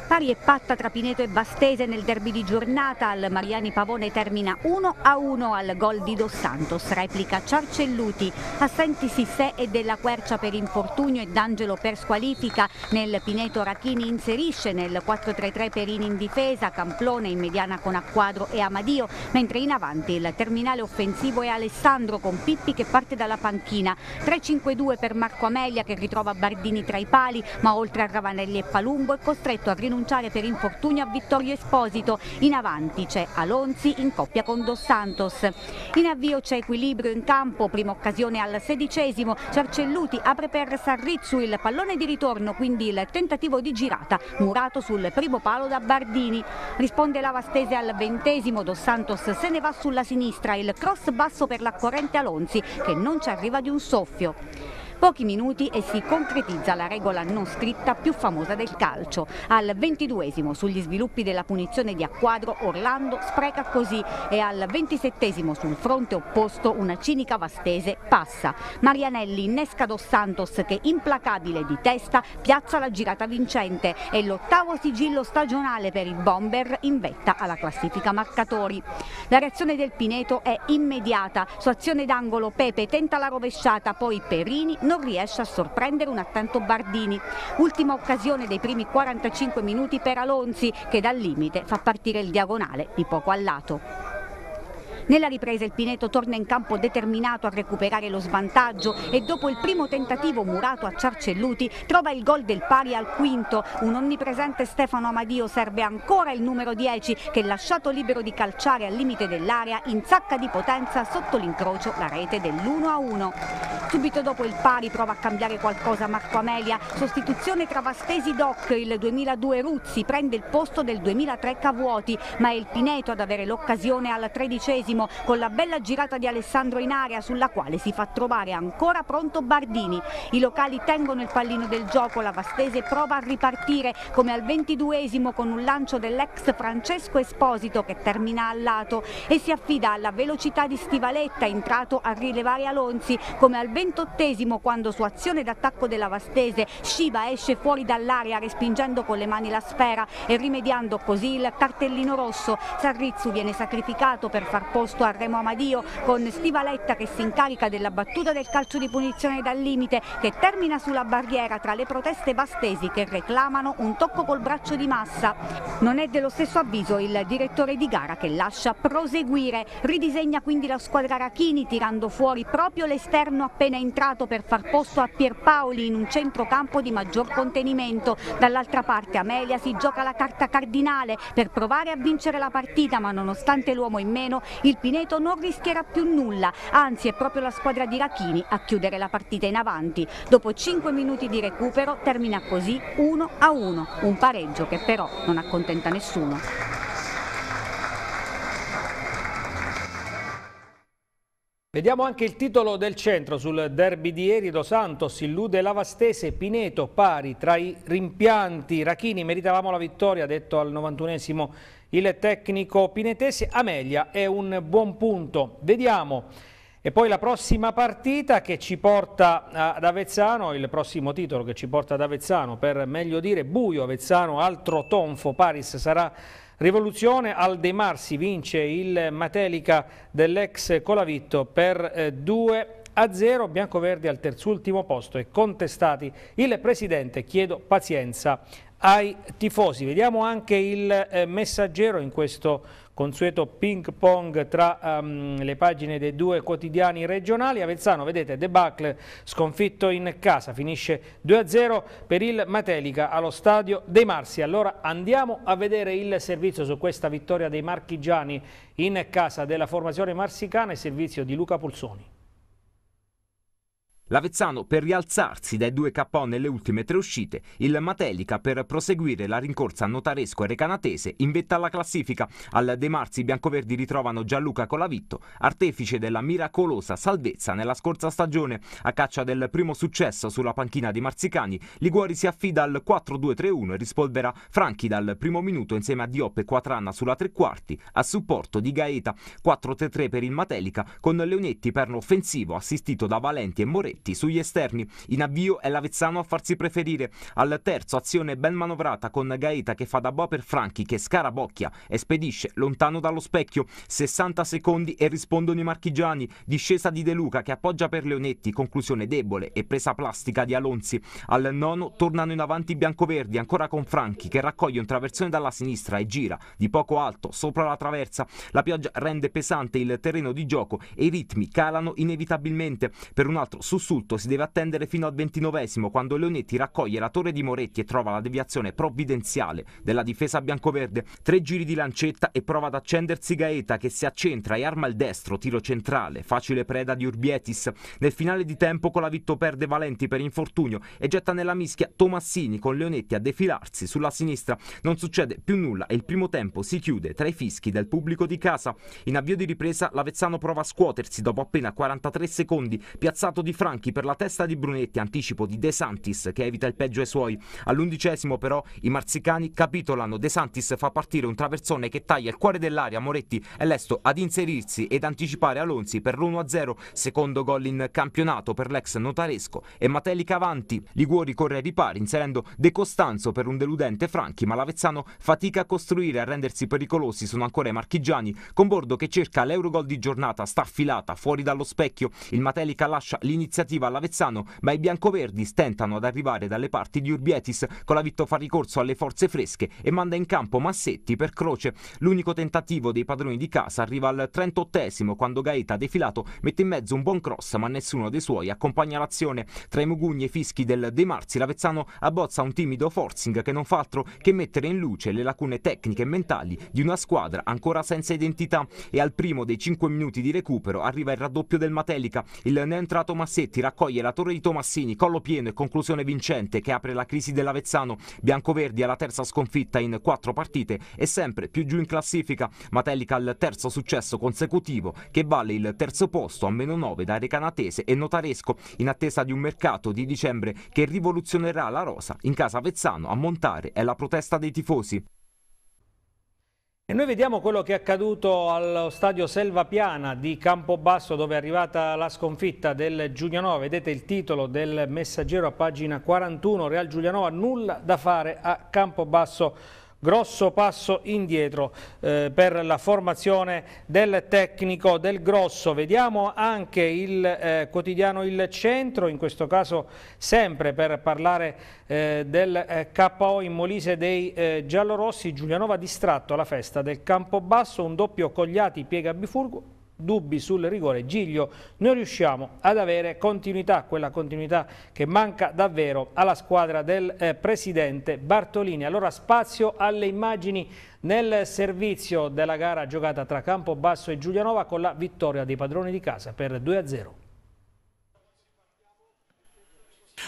Pari e patta tra Pineto e Bastese nel derby di giornata, al Mariani Pavone termina 1-1 a al gol di Dos Santos, replica Ciarcelluti, assenti Sissè e Della Quercia per infortunio e D'Angelo per squalifica, nel Pineto Rachini inserisce nel 4-3-3 Perini in difesa, Camplone in mediana con Acquadro e Amadio, mentre in avanti il terminale offensivo è Alessandro con Pippi che parte dalla panchina, 3-5-2 per Marco Amelia che ritrova Bardini tra i pali, ma oltre a Ravanelli e Palumbo è costretto a rinunciare rinunciare per infortunio a Vittorio Esposito, in avanti c'è Alonzi in coppia con Dos Santos. In avvio c'è equilibrio in campo, prima occasione al sedicesimo, Cercelluti apre per Sarrizzu il pallone di ritorno, quindi il tentativo di girata murato sul primo palo da Bardini. Risponde Lavastese al ventesimo, Dos Santos se ne va sulla sinistra, il cross basso per l'accorrente Alonzi che non ci arriva di un soffio. Pochi minuti e si concretizza la regola non scritta più famosa del calcio. Al ventiduesimo sugli sviluppi della punizione di acquadro Orlando spreca così e al ventisettesimo sul fronte opposto una cinica vastese passa. Marianelli innesca Dos Santos che implacabile di testa piazza la girata vincente e l'ottavo sigillo stagionale per il bomber in vetta alla classifica marcatori. La reazione del Pineto è immediata, su azione d'angolo Pepe tenta la rovesciata, poi Perini non non riesce a sorprendere un attento Bardini. Ultima occasione dei primi 45 minuti per Alonzi che dal limite fa partire il diagonale di poco al lato. Nella ripresa il Pineto torna in campo determinato a recuperare lo svantaggio e dopo il primo tentativo murato a Ciarcelluti trova il gol del pari al quinto. Un onnipresente Stefano Amadio serve ancora il numero 10 che lasciato libero di calciare al limite dell'area in sacca di potenza sotto l'incrocio la rete dell'1-1. Subito dopo il pari prova a cambiare qualcosa Marco Amelia, sostituzione tra Vastesi Doc, il 2002 Ruzzi prende il posto del 2003 Cavuoti, ma è il Pineto ad avere l'occasione al tredicesimo Massimo con la bella girata di Alessandro in area sulla quale si fa trovare ancora pronto Bardini. I locali tengono il pallino del gioco, la Vastese prova a ripartire come al ventiduesimo con un lancio dell'ex Francesco Esposito che termina al lato e si affida alla velocità di Stivaletta entrato a rilevare Alonzi come al ventottesimo quando su azione d'attacco della Vastese Sciva esce fuori dall'area respingendo con le mani la sfera e rimediando così il cartellino rosso. Sarrizzu viene sacrificato per far posto posto a Remo Amadio con Stivaletta che si incarica della battuta del calcio di punizione dal limite che termina sulla barriera tra le proteste bastesi che reclamano un tocco col braccio di massa. Non è dello stesso avviso il direttore di gara che lascia proseguire, ridisegna quindi la squadra Rachini tirando fuori proprio l'esterno appena entrato per far posto a Pierpaoli in un centrocampo di maggior contenimento. Dall'altra parte Amelia si gioca la carta cardinale per provare a vincere la partita ma nonostante l'uomo in meno il il Pineto non rischierà più nulla, anzi è proprio la squadra di Rachini a chiudere la partita in avanti. Dopo 5 minuti di recupero termina così 1 a 1, un pareggio che però non accontenta nessuno. Vediamo anche il titolo del centro sul derby di ieri. Dos Santos illude Lavastese, Pineto pari tra i rimpianti. Rachini meritavamo la vittoria, detto al 91esimo il tecnico pinetese. Amelia è un buon punto. Vediamo. E poi la prossima partita che ci porta ad Avezzano, il prossimo titolo che ci porta ad Avezzano, per meglio dire, Buio Avezzano, altro tonfo, Paris sarà Rivoluzione al De Marsi vince il Matelica dell'ex Colavitto per 2 eh, a 0, Biancoverdi al terzultimo posto e contestati il presidente, chiedo pazienza ai tifosi. Vediamo anche il eh, messaggero in questo momento consueto ping pong tra um, le pagine dei due quotidiani regionali. Avezzano, vedete, debacle sconfitto in casa, finisce 2-0 per il Matelica allo stadio dei Marsi. Allora andiamo a vedere il servizio su questa vittoria dei marchigiani in casa della formazione marsicana e servizio di Luca Pulsoni. L'Avezzano per rialzarsi dai due KO nelle ultime tre uscite, il Matelica per proseguire la rincorsa notaresco e recanatese in vetta alla classifica. Al De Marzi i biancoverdi ritrovano Gianluca Colavitto, artefice della miracolosa salvezza nella scorsa stagione. A caccia del primo successo sulla panchina dei Marzicani, Liguori si affida al 4-2-3-1 e rispolvera Franchi dal primo minuto insieme a Diop e Quatranna sulla tre quarti a supporto di Gaeta. 4-3-3 per il Matelica con Leonetti perno offensivo assistito da Valenti e Moretti Spalletti. Sugli esterni, in avvio è l'Avezzano a farsi preferire. Al terzo, azione ben manovrata con Gaeta che fa da boa per Franchi che scarabocchia e spedisce lontano dallo specchio. 60 secondi e rispondono i marchigiani. Discesa di De Luca che appoggia per Leonetti, conclusione debole e presa plastica di Alonzi. Al nono tornano in avanti i biancoverdi, ancora con Franchi che raccoglie un traversone dalla sinistra e gira di poco alto sopra la traversa. La pioggia rende pesante il terreno di gioco e i ritmi calano inevitabilmente. Per un altro sussurro sussulto si deve attendere fino al ventinovesimo quando Leonetti raccoglie la torre di Moretti e trova la deviazione provvidenziale della difesa biancoverde. Tre giri di lancetta e prova ad accendersi Gaeta che si accentra e arma il destro, tiro centrale, facile preda di Urbietis. Nel finale di tempo Colavitto perde Valenti per infortunio e getta nella mischia Tomassini con Leonetti a defilarsi sulla sinistra. Non succede più nulla e il primo tempo si chiude tra i fischi del pubblico di casa. In avvio di ripresa l'Avezzano prova a scuotersi dopo appena 43 secondi, piazzato di Franco Bianchi per la testa di Brunetti, anticipo di De Santis che evita il peggio ai suoi. All'undicesimo però i marzicani capitolano, De Santis fa partire un traversone che taglia il cuore dell'aria, Moretti è lesto ad inserirsi ed anticipare Alonzi per l'1-0, secondo gol in campionato per l'ex notaresco e Mateli Cavanti. Liguori corre ai ripari inserendo De Costanzo per un deludente Franchi, ma l'Avezzano fatica a costruire, a rendersi pericolosi, sono ancora i marchigiani, con Bordo che cerca l'Eurogol di giornata, sta affilata fuori dallo specchio, il Matelica lascia l'iniziativa iniziativa all'Avezzano, ma i biancoverdi stentano ad arrivare dalle parti di Urbietis. Colavitto fa ricorso alle forze fresche e manda in campo Massetti per Croce. L'unico tentativo dei padroni di casa arriva al 38 quando Gaeta defilato mette in mezzo un buon cross, ma nessuno dei suoi accompagna l'azione. Tra i mugugni e i fischi del De Marzi, l'Avezzano abbozza un timido forcing che non fa altro che mettere in luce le lacune tecniche e mentali di una squadra ancora senza identità. E al primo dei 5 minuti di recupero arriva il raddoppio del Matelica. Il ne Massetti Benedetti raccoglie la torre di Tomassini, collo pieno e conclusione vincente che apre la crisi dell'Avezzano. Biancoverdi alla terza sconfitta in quattro partite e sempre più giù in classifica. Matelica al terzo successo consecutivo che vale il terzo posto a meno 9 da Recanatese e Notaresco in attesa di un mercato di dicembre che rivoluzionerà la rosa. In casa Avezzano a montare è la protesta dei tifosi. E noi vediamo quello che è accaduto allo stadio Selva Piana di Campobasso dove è arrivata la sconfitta del Giulianova. Vedete il titolo del messaggero a pagina 41, Real Giulianova, nulla da fare a Campobasso grosso passo indietro eh, per la formazione del tecnico del grosso. Vediamo anche il eh, quotidiano Il Centro, in questo caso sempre per parlare eh, del eh, KO in Molise dei eh, giallorossi. Giulianova distratto alla festa del Campobasso, un doppio Cogliati piega Bifurgo dubbi sul rigore Giglio non riusciamo ad avere continuità, quella continuità che manca davvero alla squadra del eh, presidente Bartolini. Allora spazio alle immagini nel servizio della gara giocata tra Campobasso e Giulianova con la vittoria dei padroni di casa per 2-0.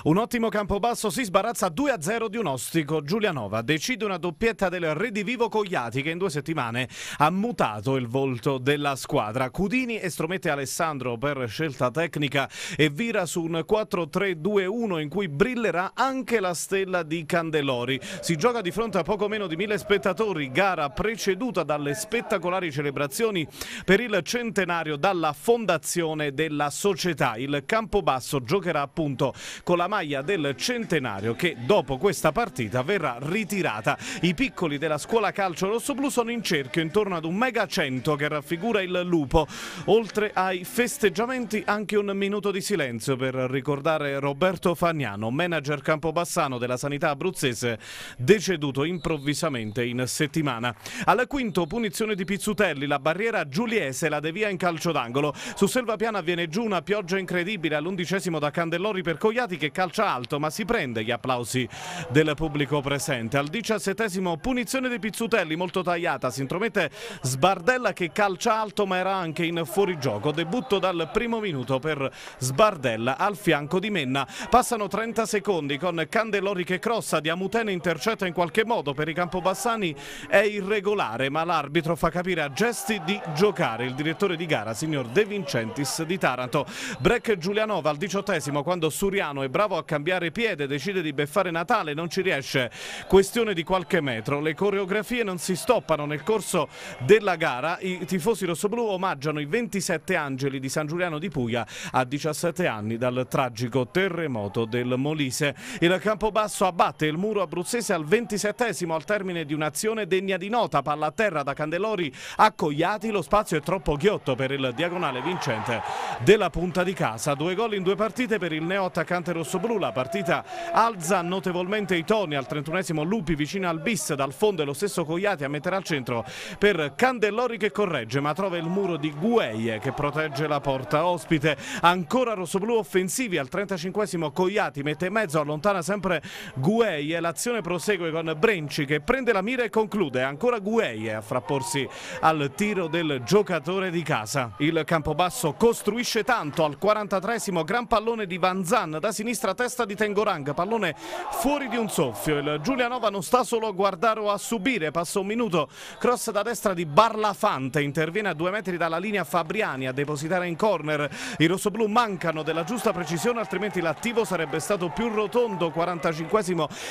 Un ottimo campo basso si sbarazza 2-0 di un ostico. Giulianova decide una doppietta del redivivo Cogliati che in due settimane ha mutato il volto della squadra. Cudini estromette Alessandro per scelta tecnica e vira su un 4-3-2-1 in cui brillerà anche la stella di Candelori. Si gioca di fronte a poco meno di mille spettatori, gara preceduta dalle spettacolari celebrazioni per il centenario dalla fondazione della società. Il campo basso giocherà appunto con la la maglia del centenario che dopo questa partita verrà ritirata. I piccoli della scuola calcio rossoblu sono in cerchio intorno ad un mega cento che raffigura il lupo. Oltre ai festeggiamenti anche un minuto di silenzio per ricordare Roberto Fagnano, manager campobassano della sanità abruzzese, deceduto improvvisamente in settimana. Al quinto punizione di Pizzutelli, la barriera giuliese la devia in calcio d'angolo. Su Selva Piana viene giù una pioggia incredibile all'undicesimo da Candellori per Cogliati che che calcia alto ma si prende gli applausi del pubblico presente. Al diciassettesimo punizione dei Pizzutelli, molto tagliata, si intromette Sbardella che calcia alto ma era anche in fuorigioco. Debutto dal primo minuto per Sbardella al fianco di Menna. Passano 30 secondi con Candelori che crossa, Diamutene intercetta in qualche modo per i Campobassani è irregolare ma l'arbitro fa capire a gesti di giocare. Il direttore di gara, signor De Vincentis di Taranto. Break Giulianova al diciottesimo quando Suriano e bravo a cambiare piede, decide di beffare Natale, non ci riesce, questione di qualche metro. Le coreografie non si stoppano nel corso della gara, i tifosi rossoblù omaggiano i 27 angeli di San Giuliano di Puglia a 17 anni dal tragico terremoto del Molise. Il Campobasso abbatte il muro abruzzese al 27esimo al termine di un'azione degna di nota, palla a terra da Candelori accogliati, lo spazio è troppo ghiotto per il diagonale vincente della punta di casa. Due gol in due partite per il neo attaccante rosso rossoblù. La partita alza notevolmente i toni al 31 Lupi vicino al bis, dal fondo è lo stesso Cogliati a mettere al centro per Candellori che corregge ma trova il muro di Gueye che protegge la porta ospite. Ancora rossoblù offensivi al 35 Cogliati mette in mezzo, allontana sempre Gueye L'azione prosegue con Brenci che prende la mira e conclude. Ancora Gueye a frapporsi al tiro del giocatore di casa. Il Campobasso costruisce tanto al 43 gran pallone di Van Zan da sinistra sinistra, testa di Tengorang, pallone fuori di un soffio. Il Giulianova non sta solo a guardare o a subire, passa un minuto, cross da destra di Barlafante, interviene a due metri dalla linea Fabriani a depositare in corner. I rossoblù mancano della giusta precisione, altrimenti l'attivo sarebbe stato più rotondo. 45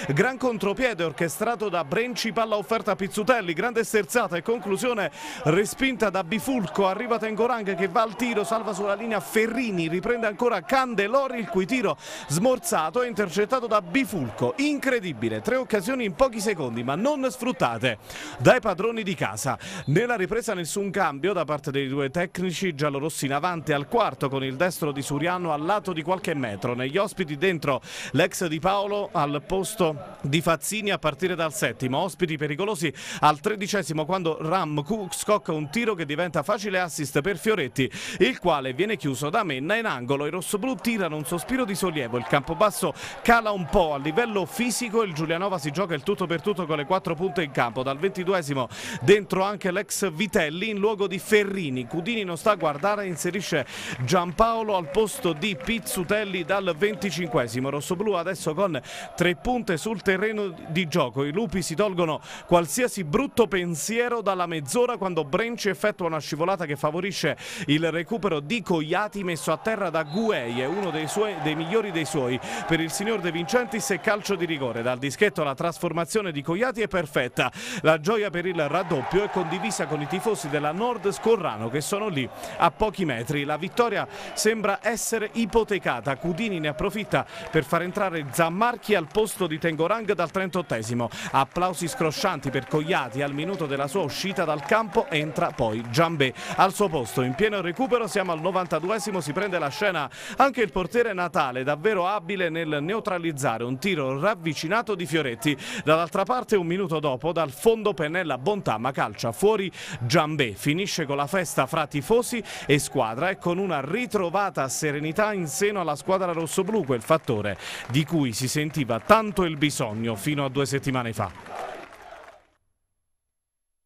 gran contropiede orchestrato da Brenci, palla offerta a Pizzutelli, grande sterzata e conclusione respinta da Bifulco, arriva Tengorang che va al tiro, salva sulla linea Ferrini, riprende ancora Candelori il cui tiro smorzato e intercettato da Bifulco. Incredibile, tre occasioni in pochi secondi ma non sfruttate dai padroni di casa. Nella ripresa nessun cambio da parte dei due tecnici, giallorossi in avanti al quarto con il destro di Suriano al lato di qualche metro. Negli ospiti dentro l'ex di Paolo al posto di Fazzini a partire dal settimo. Ospiti pericolosi al tredicesimo quando Ram scocca un tiro che diventa facile assist per Fioretti, il quale viene chiuso da Menna in angolo. I rossoblù tirano un sospiro di sollievo. Il il Campobasso cala un po' a livello fisico, il Giulianova si gioca il tutto per tutto con le quattro punte in campo, dal ventiduesimo dentro anche l'ex Vitelli in luogo di Ferrini, Cudini non sta a guardare, inserisce Giampaolo al posto di Pizzutelli dal venticinquesimo, rossoblu adesso con tre punte sul terreno di gioco, i lupi si tolgono qualsiasi brutto pensiero dalla mezz'ora quando Brenci effettua una scivolata che favorisce il recupero di Cogliati messo a terra da Guei, è uno dei, suoi, dei migliori dei suoi suoi. Per il signor De Vincentis è calcio di rigore. Dal dischetto la trasformazione di Cogliati è perfetta. La gioia per il raddoppio è condivisa con i tifosi della Nord Scorrano che sono lì a pochi metri. La vittoria sembra essere ipotecata. Cudini ne approfitta per far entrare Zammarchi al posto di Tengorang dal 38esimo. Applausi scroscianti per Cogliati al minuto della sua uscita dal campo entra poi Giambè al suo posto. In pieno recupero siamo al 92esimo, si prende la scena anche il portiere Natale, davvero abile nel neutralizzare un tiro ravvicinato di Fioretti. Dall'altra parte un minuto dopo dal fondo Pennella Bontà ma calcia fuori Giambè. Finisce con la festa fra tifosi e squadra e con una ritrovata serenità in seno alla squadra rossoblù, quel fattore di cui si sentiva tanto il bisogno fino a due settimane fa.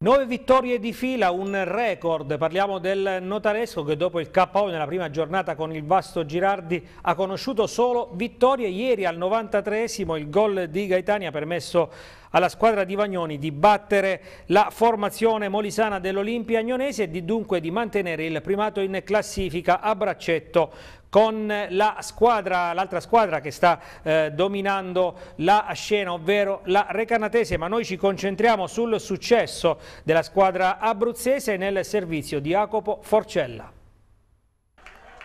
Nove vittorie di fila, un record, parliamo del Notaresco che dopo il KO nella prima giornata con il Vasto Girardi ha conosciuto solo vittorie. Ieri al 93esimo il gol di Gaetani ha permesso alla squadra di Vagnoni di battere la formazione molisana dell'Olimpia Agnonese e di dunque di mantenere il primato in classifica a braccetto con la squadra, l'altra squadra che sta eh, dominando la scena, ovvero la Recanatese, ma noi ci concentriamo sul successo della squadra abruzzese nel servizio di Jacopo Forcella.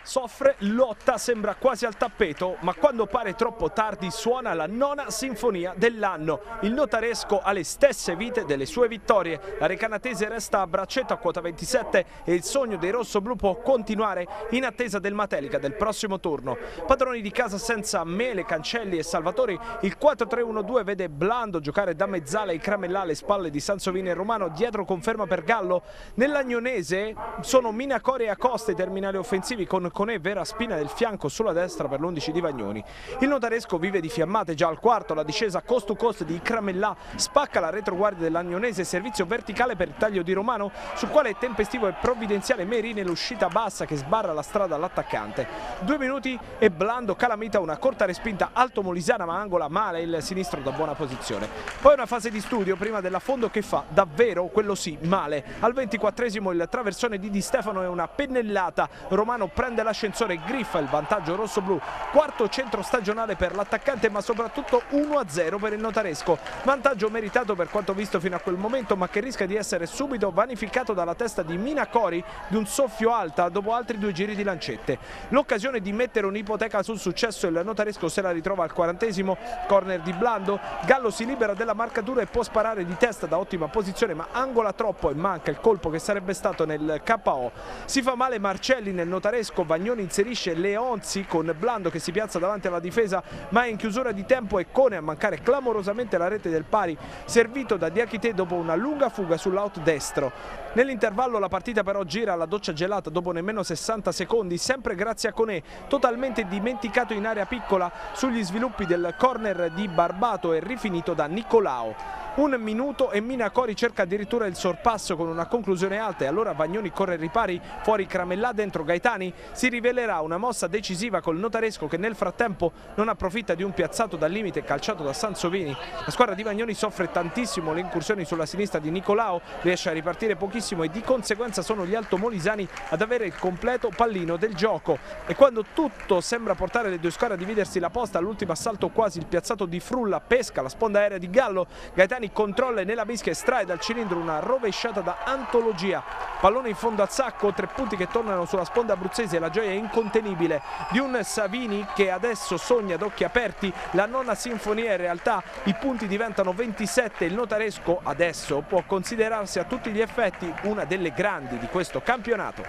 Soffre, lotta, sembra quasi al tappeto, ma quando pare troppo tardi suona la nona sinfonia dell'anno. Il notaresco ha le stesse vite delle sue vittorie. La recanatese resta a braccetto a quota 27 e il sogno dei rossoblù può continuare in attesa del Matelica del prossimo turno. Padroni di casa senza Mele, Cancelli e Salvatori, il 4-3-1-2 vede Blando giocare da mezzala e cramellà alle spalle di Sansovini e Romano, dietro conferma per Gallo. Nell'Agnonese sono Minacore e Acosta i terminali offensivi con Falcone, vera spina del fianco sulla destra per l'11 di Vagnoni. Il notaresco vive di fiammate già al quarto, la discesa cost to cost di Cramellà spacca la retroguardia dell'Agnonese, servizio verticale per il taglio di Romano, sul quale è tempestivo e provvidenziale Merini l'uscita bassa che sbarra la strada all'attaccante. Due minuti e Blando calamita una corta respinta alto Molisana ma angola male il sinistro da buona posizione. Poi una fase di studio prima dell'affondo che fa davvero quello sì male. Al 24 il traversone di Di Stefano è una pennellata, Romano prende dell'ascensore griffa il vantaggio rossoblù, quarto centro stagionale per l'attaccante ma soprattutto 1-0 per il notaresco, vantaggio meritato per quanto visto fino a quel momento ma che rischia di essere subito vanificato dalla testa di Mina Cori di un soffio alta dopo altri due giri di lancette. L'occasione di mettere un'ipoteca sul successo il notaresco se la ritrova al quarantesimo, corner di Blando, Gallo si libera della marcatura e può sparare di testa da ottima posizione ma angola troppo e manca il colpo che sarebbe stato nel KO. Si fa male Marcelli nel notaresco, Bagnoni inserisce Leonzi con Blando che si piazza davanti alla difesa ma è in chiusura di tempo e Cone a mancare clamorosamente la rete del pari servito da Diachite dopo una lunga fuga sull'out destro. Nell'intervallo la partita però gira alla doccia gelata dopo nemmeno 60 secondi sempre grazie a Cone totalmente dimenticato in area piccola sugli sviluppi del corner di Barbato e rifinito da Nicolao un minuto e Mina Cori cerca addirittura il sorpasso con una conclusione alta e allora Vagnoni corre ai ripari fuori Cramellà dentro Gaetani si rivelerà una mossa decisiva col notaresco che nel frattempo non approfitta di un piazzato dal limite calciato da Sansovini la squadra di Vagnoni soffre tantissimo le incursioni sulla sinistra di Nicolao riesce a ripartire pochissimo e di conseguenza sono gli altomolisani ad avere il completo pallino del gioco e quando tutto sembra portare le due squadre a dividersi la posta all'ultimo assalto quasi il piazzato di Frulla pesca la sponda aerea di Gallo Gaetani Romani controlla nella bisca estrae dal cilindro una rovesciata da antologia. Pallone in fondo a sacco, tre punti che tornano sulla sponda abruzzese. La gioia è incontenibile di un Savini che adesso sogna ad occhi aperti la nona sinfonia. In realtà i punti diventano 27. Il notaresco adesso può considerarsi a tutti gli effetti una delle grandi di questo campionato.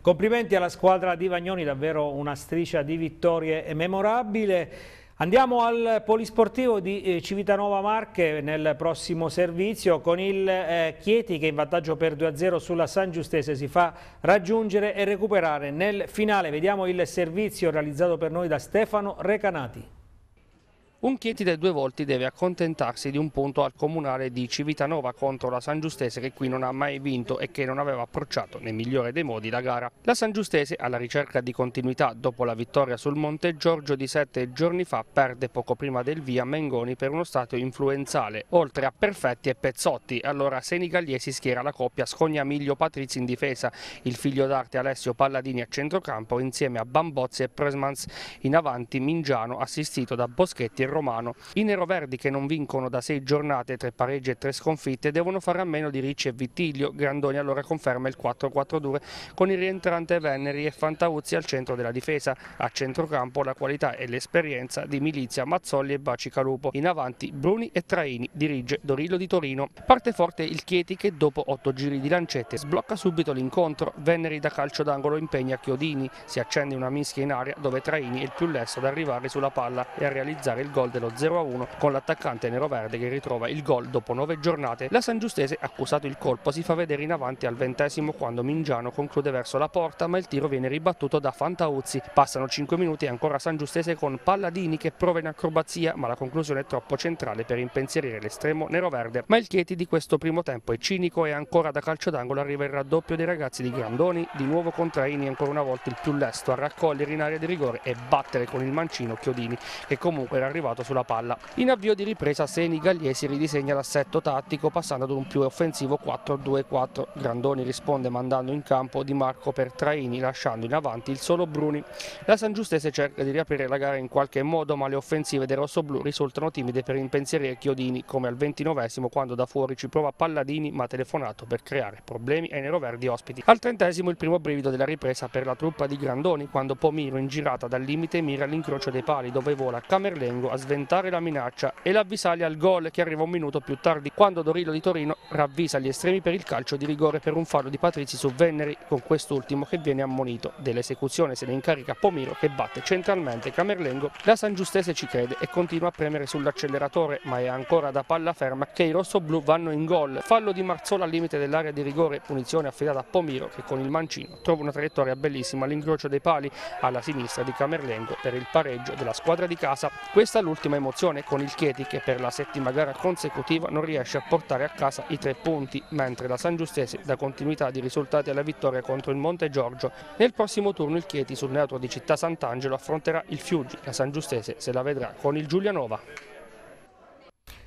Complimenti alla squadra di Vagnoni, davvero una striscia di vittorie memorabile. Andiamo al polisportivo di eh, Civitanova Marche nel prossimo servizio con il eh, Chieti che in vantaggio per 2-0 sulla San Giustese si fa raggiungere e recuperare nel finale. Vediamo il servizio realizzato per noi da Stefano Recanati. Un Chieti dai due volti deve accontentarsi di un punto al comunale di Civitanova contro la San Giustese che qui non ha mai vinto e che non aveva approcciato nel migliore dei modi la gara. La San Giustese alla ricerca di continuità dopo la vittoria sul Monte Giorgio di sette giorni fa perde poco prima del via Mengoni per uno stato influenzale, oltre a Perfetti e Pezzotti. Allora Senigallier schiera la coppia Scognamiglio Patrizi in difesa, il figlio d'arte Alessio Palladini a centrocampo insieme a Bambozzi e Presmans in avanti Mingiano assistito da Boschetti e romano. I neroverdi che non vincono da sei giornate, tre pareggi e tre sconfitte, devono fare a meno di Ricci e Vittiglio. Grandoni allora conferma il 4-4-2 con il rientrante Venneri e Fantauzzi al centro della difesa. A centrocampo la qualità e l'esperienza di Milizia, Mazzolli e Baci Calupo. In avanti Bruni e Traini, dirige Dorillo di Torino. Parte forte il Chieti che dopo otto giri di lancette sblocca subito l'incontro. Venneri da calcio d'angolo impegna Chiodini, si accende una mischia in aria dove Traini è il più lesto ad arrivare sulla palla e a realizzare il gol gol dello 0-1 con l'attaccante neroverde che ritrova il gol dopo nove giornate. La San Giustese, accusato il colpo, si fa vedere in avanti al ventesimo quando Mingiano conclude verso la porta ma il tiro viene ribattuto da Fantauzzi. Passano 5 minuti e ancora San Giustese con Palladini che prova in acrobazia ma la conclusione è troppo centrale per impensierire l'estremo neroverde. Ma il Chieti di questo primo tempo è cinico e ancora da calcio d'angolo arriva il raddoppio dei ragazzi di Grandoni, di nuovo Contraini ancora una volta il più lesto a raccogliere in area di rigore e battere con il mancino Chiodini che comunque era arrivato arrivato sulla palla. In avvio di ripresa Senigalliesi ridisegna l'assetto tattico passando ad un più offensivo 4-2-4. Grandoni risponde mandando in campo Di Marco per Traini lasciando in avanti il solo Bruni. La San Giustese cerca di riaprire la gara in qualche modo ma le offensive del rossoblù risultano timide per impensierire Chiodini come al 29 quando da fuori ci prova Palladini ma telefonato per creare problemi ai neroverdi ospiti. Al trentesimo il primo brivido della ripresa per la truppa di Grandoni quando Pomiro in girata dal limite mira l'incrocio dei pali dove vola Camerlengo a sventare la minaccia e l'avvisaglia al gol che arriva un minuto più tardi quando Dorillo di Torino ravvisa gli estremi per il calcio di rigore per un fallo di Patrizi su Venneri con quest'ultimo che viene ammonito. Dell'esecuzione se ne incarica Pomiro che batte centralmente Camerlengo, la San Giustese ci crede e continua a premere sull'acceleratore ma è ancora da palla ferma che i rossoblù vanno in gol. Fallo di Marzola al limite dell'area di rigore, punizione affidata a Pomiro che con il mancino trova una traiettoria bellissima all'incrocio dei pali alla sinistra di Camerlengo per il pareggio della squadra di casa. Questa l'ultima emozione con il Chieti che per la settima gara consecutiva non riesce a portare a casa i tre punti, mentre la San Giustese dà continuità di risultati alla vittoria contro il Monte Giorgio. Nel prossimo turno il Chieti sul neutro di Città Sant'Angelo affronterà il Fiuggi, la San Giustese se la vedrà con il Giulianova.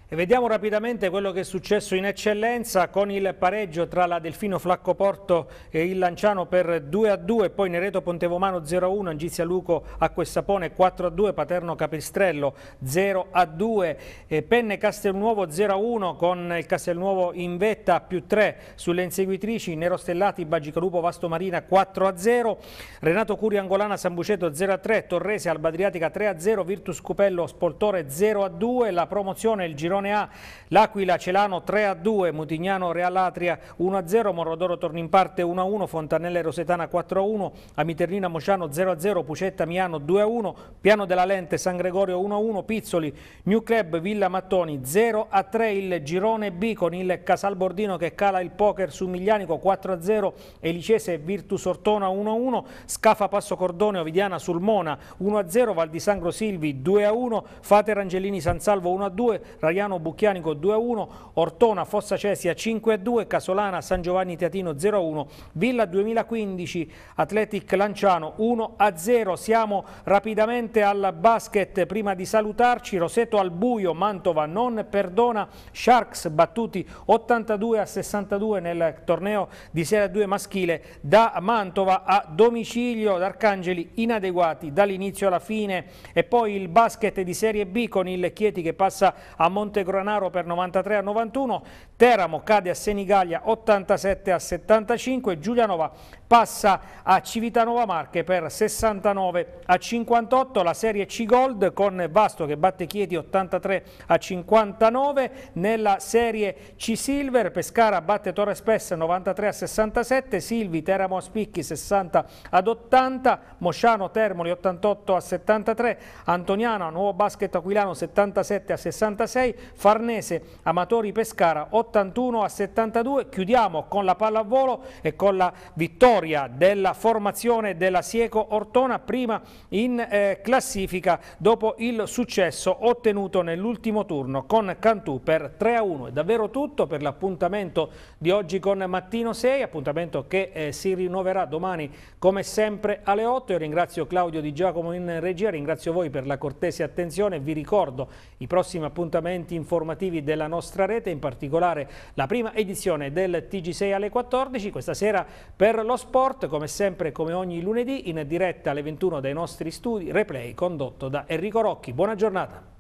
E vediamo rapidamente quello che è successo in eccellenza con il pareggio tra la Delfino Flaccoporto e il Lanciano per 2-2, a poi Nereto Pontevomano 0-1, a Angizia Luco Acquessapone 4-2, a Paterno Capistrello 0-2, a Penne Castelnuovo 0-1 a con il Castelnuovo in vetta più 3 sulle inseguitrici, Nero Stellati Bagicalupo Vastomarina 4-0, a Renato Curi Angolana Sambuceto 0-3, a Torrese Albadriatica 3-0, a Virtus Cupello Spoltore 0-2, a la promozione il girone girone A. L'Aquila Celano 3-2, a Mutignano Real Atria 1-0, a Morodoro torna in parte 1-1, a Fontanelle Rosetana 4-1, a Amiternina Mociano 0-0, a Pucetta Miano 2-1, a Piano della Lente San Gregorio 1-1, a Pizzoli New Club Villa Mattoni 0-3, a il girone B con il Casalbordino che cala il poker su Miglianico 4-0 a e Virtus Ortona 1-1, a Scafa Passo Cordone Ovidiana Sulmona 1-0, a Val di Sangro Silvi 2-1, a Fate Rangelini San Salvo 1-2, a Raiano Milano Bucchianico 2-1, Ortona Fossa Cesia 5-2, Casolana San Giovanni Teatino 0-1, Villa 2015 Athletic Lanciano 1-0. Siamo rapidamente al basket prima di salutarci, Roseto al buio, Mantova non perdona, Sharks battuti 82 a 62 nel torneo di Serie 2 maschile da Mantova a domicilio d'Arcangeli inadeguati dall'inizio alla fine e poi il basket di Serie B con il Chieti che passa a Monte Montegranaro per 93 a 91, Teramo cade a Senigallia 87 a 75, Giulianova passa a Civitanova Marche per 69 a 58, la Serie C Gold con Vasto che batte Chieti 83 a 59, nella Serie C Silver Pescara batte Torre Spessa 93 a 67, Silvi Teramo a Spicchi 60 ad 80, Mosciano Termoli 88 a 73, Antoniano Nuovo Basket Aquilano 77 a 66, Farnese Amatori Pescara 81 a 72. Chiudiamo con la pallavolo e con la vittoria della formazione della Sieco Ortona, prima in eh, classifica dopo il successo ottenuto nell'ultimo turno con Cantù per 3 a 1. È davvero tutto per l'appuntamento di oggi con Mattino 6, appuntamento che eh, si rinnoverà domani come sempre alle 8. Io ringrazio Claudio Di Giacomo in regia, ringrazio voi per la cortese attenzione, vi ricordo i prossimi appuntamenti informativi della nostra rete, in particolare la prima edizione del TG6 alle 14, questa sera per lo sport, come sempre come ogni lunedì, in diretta alle 21 dai nostri studi, replay condotto da Enrico Rocchi. Buona giornata.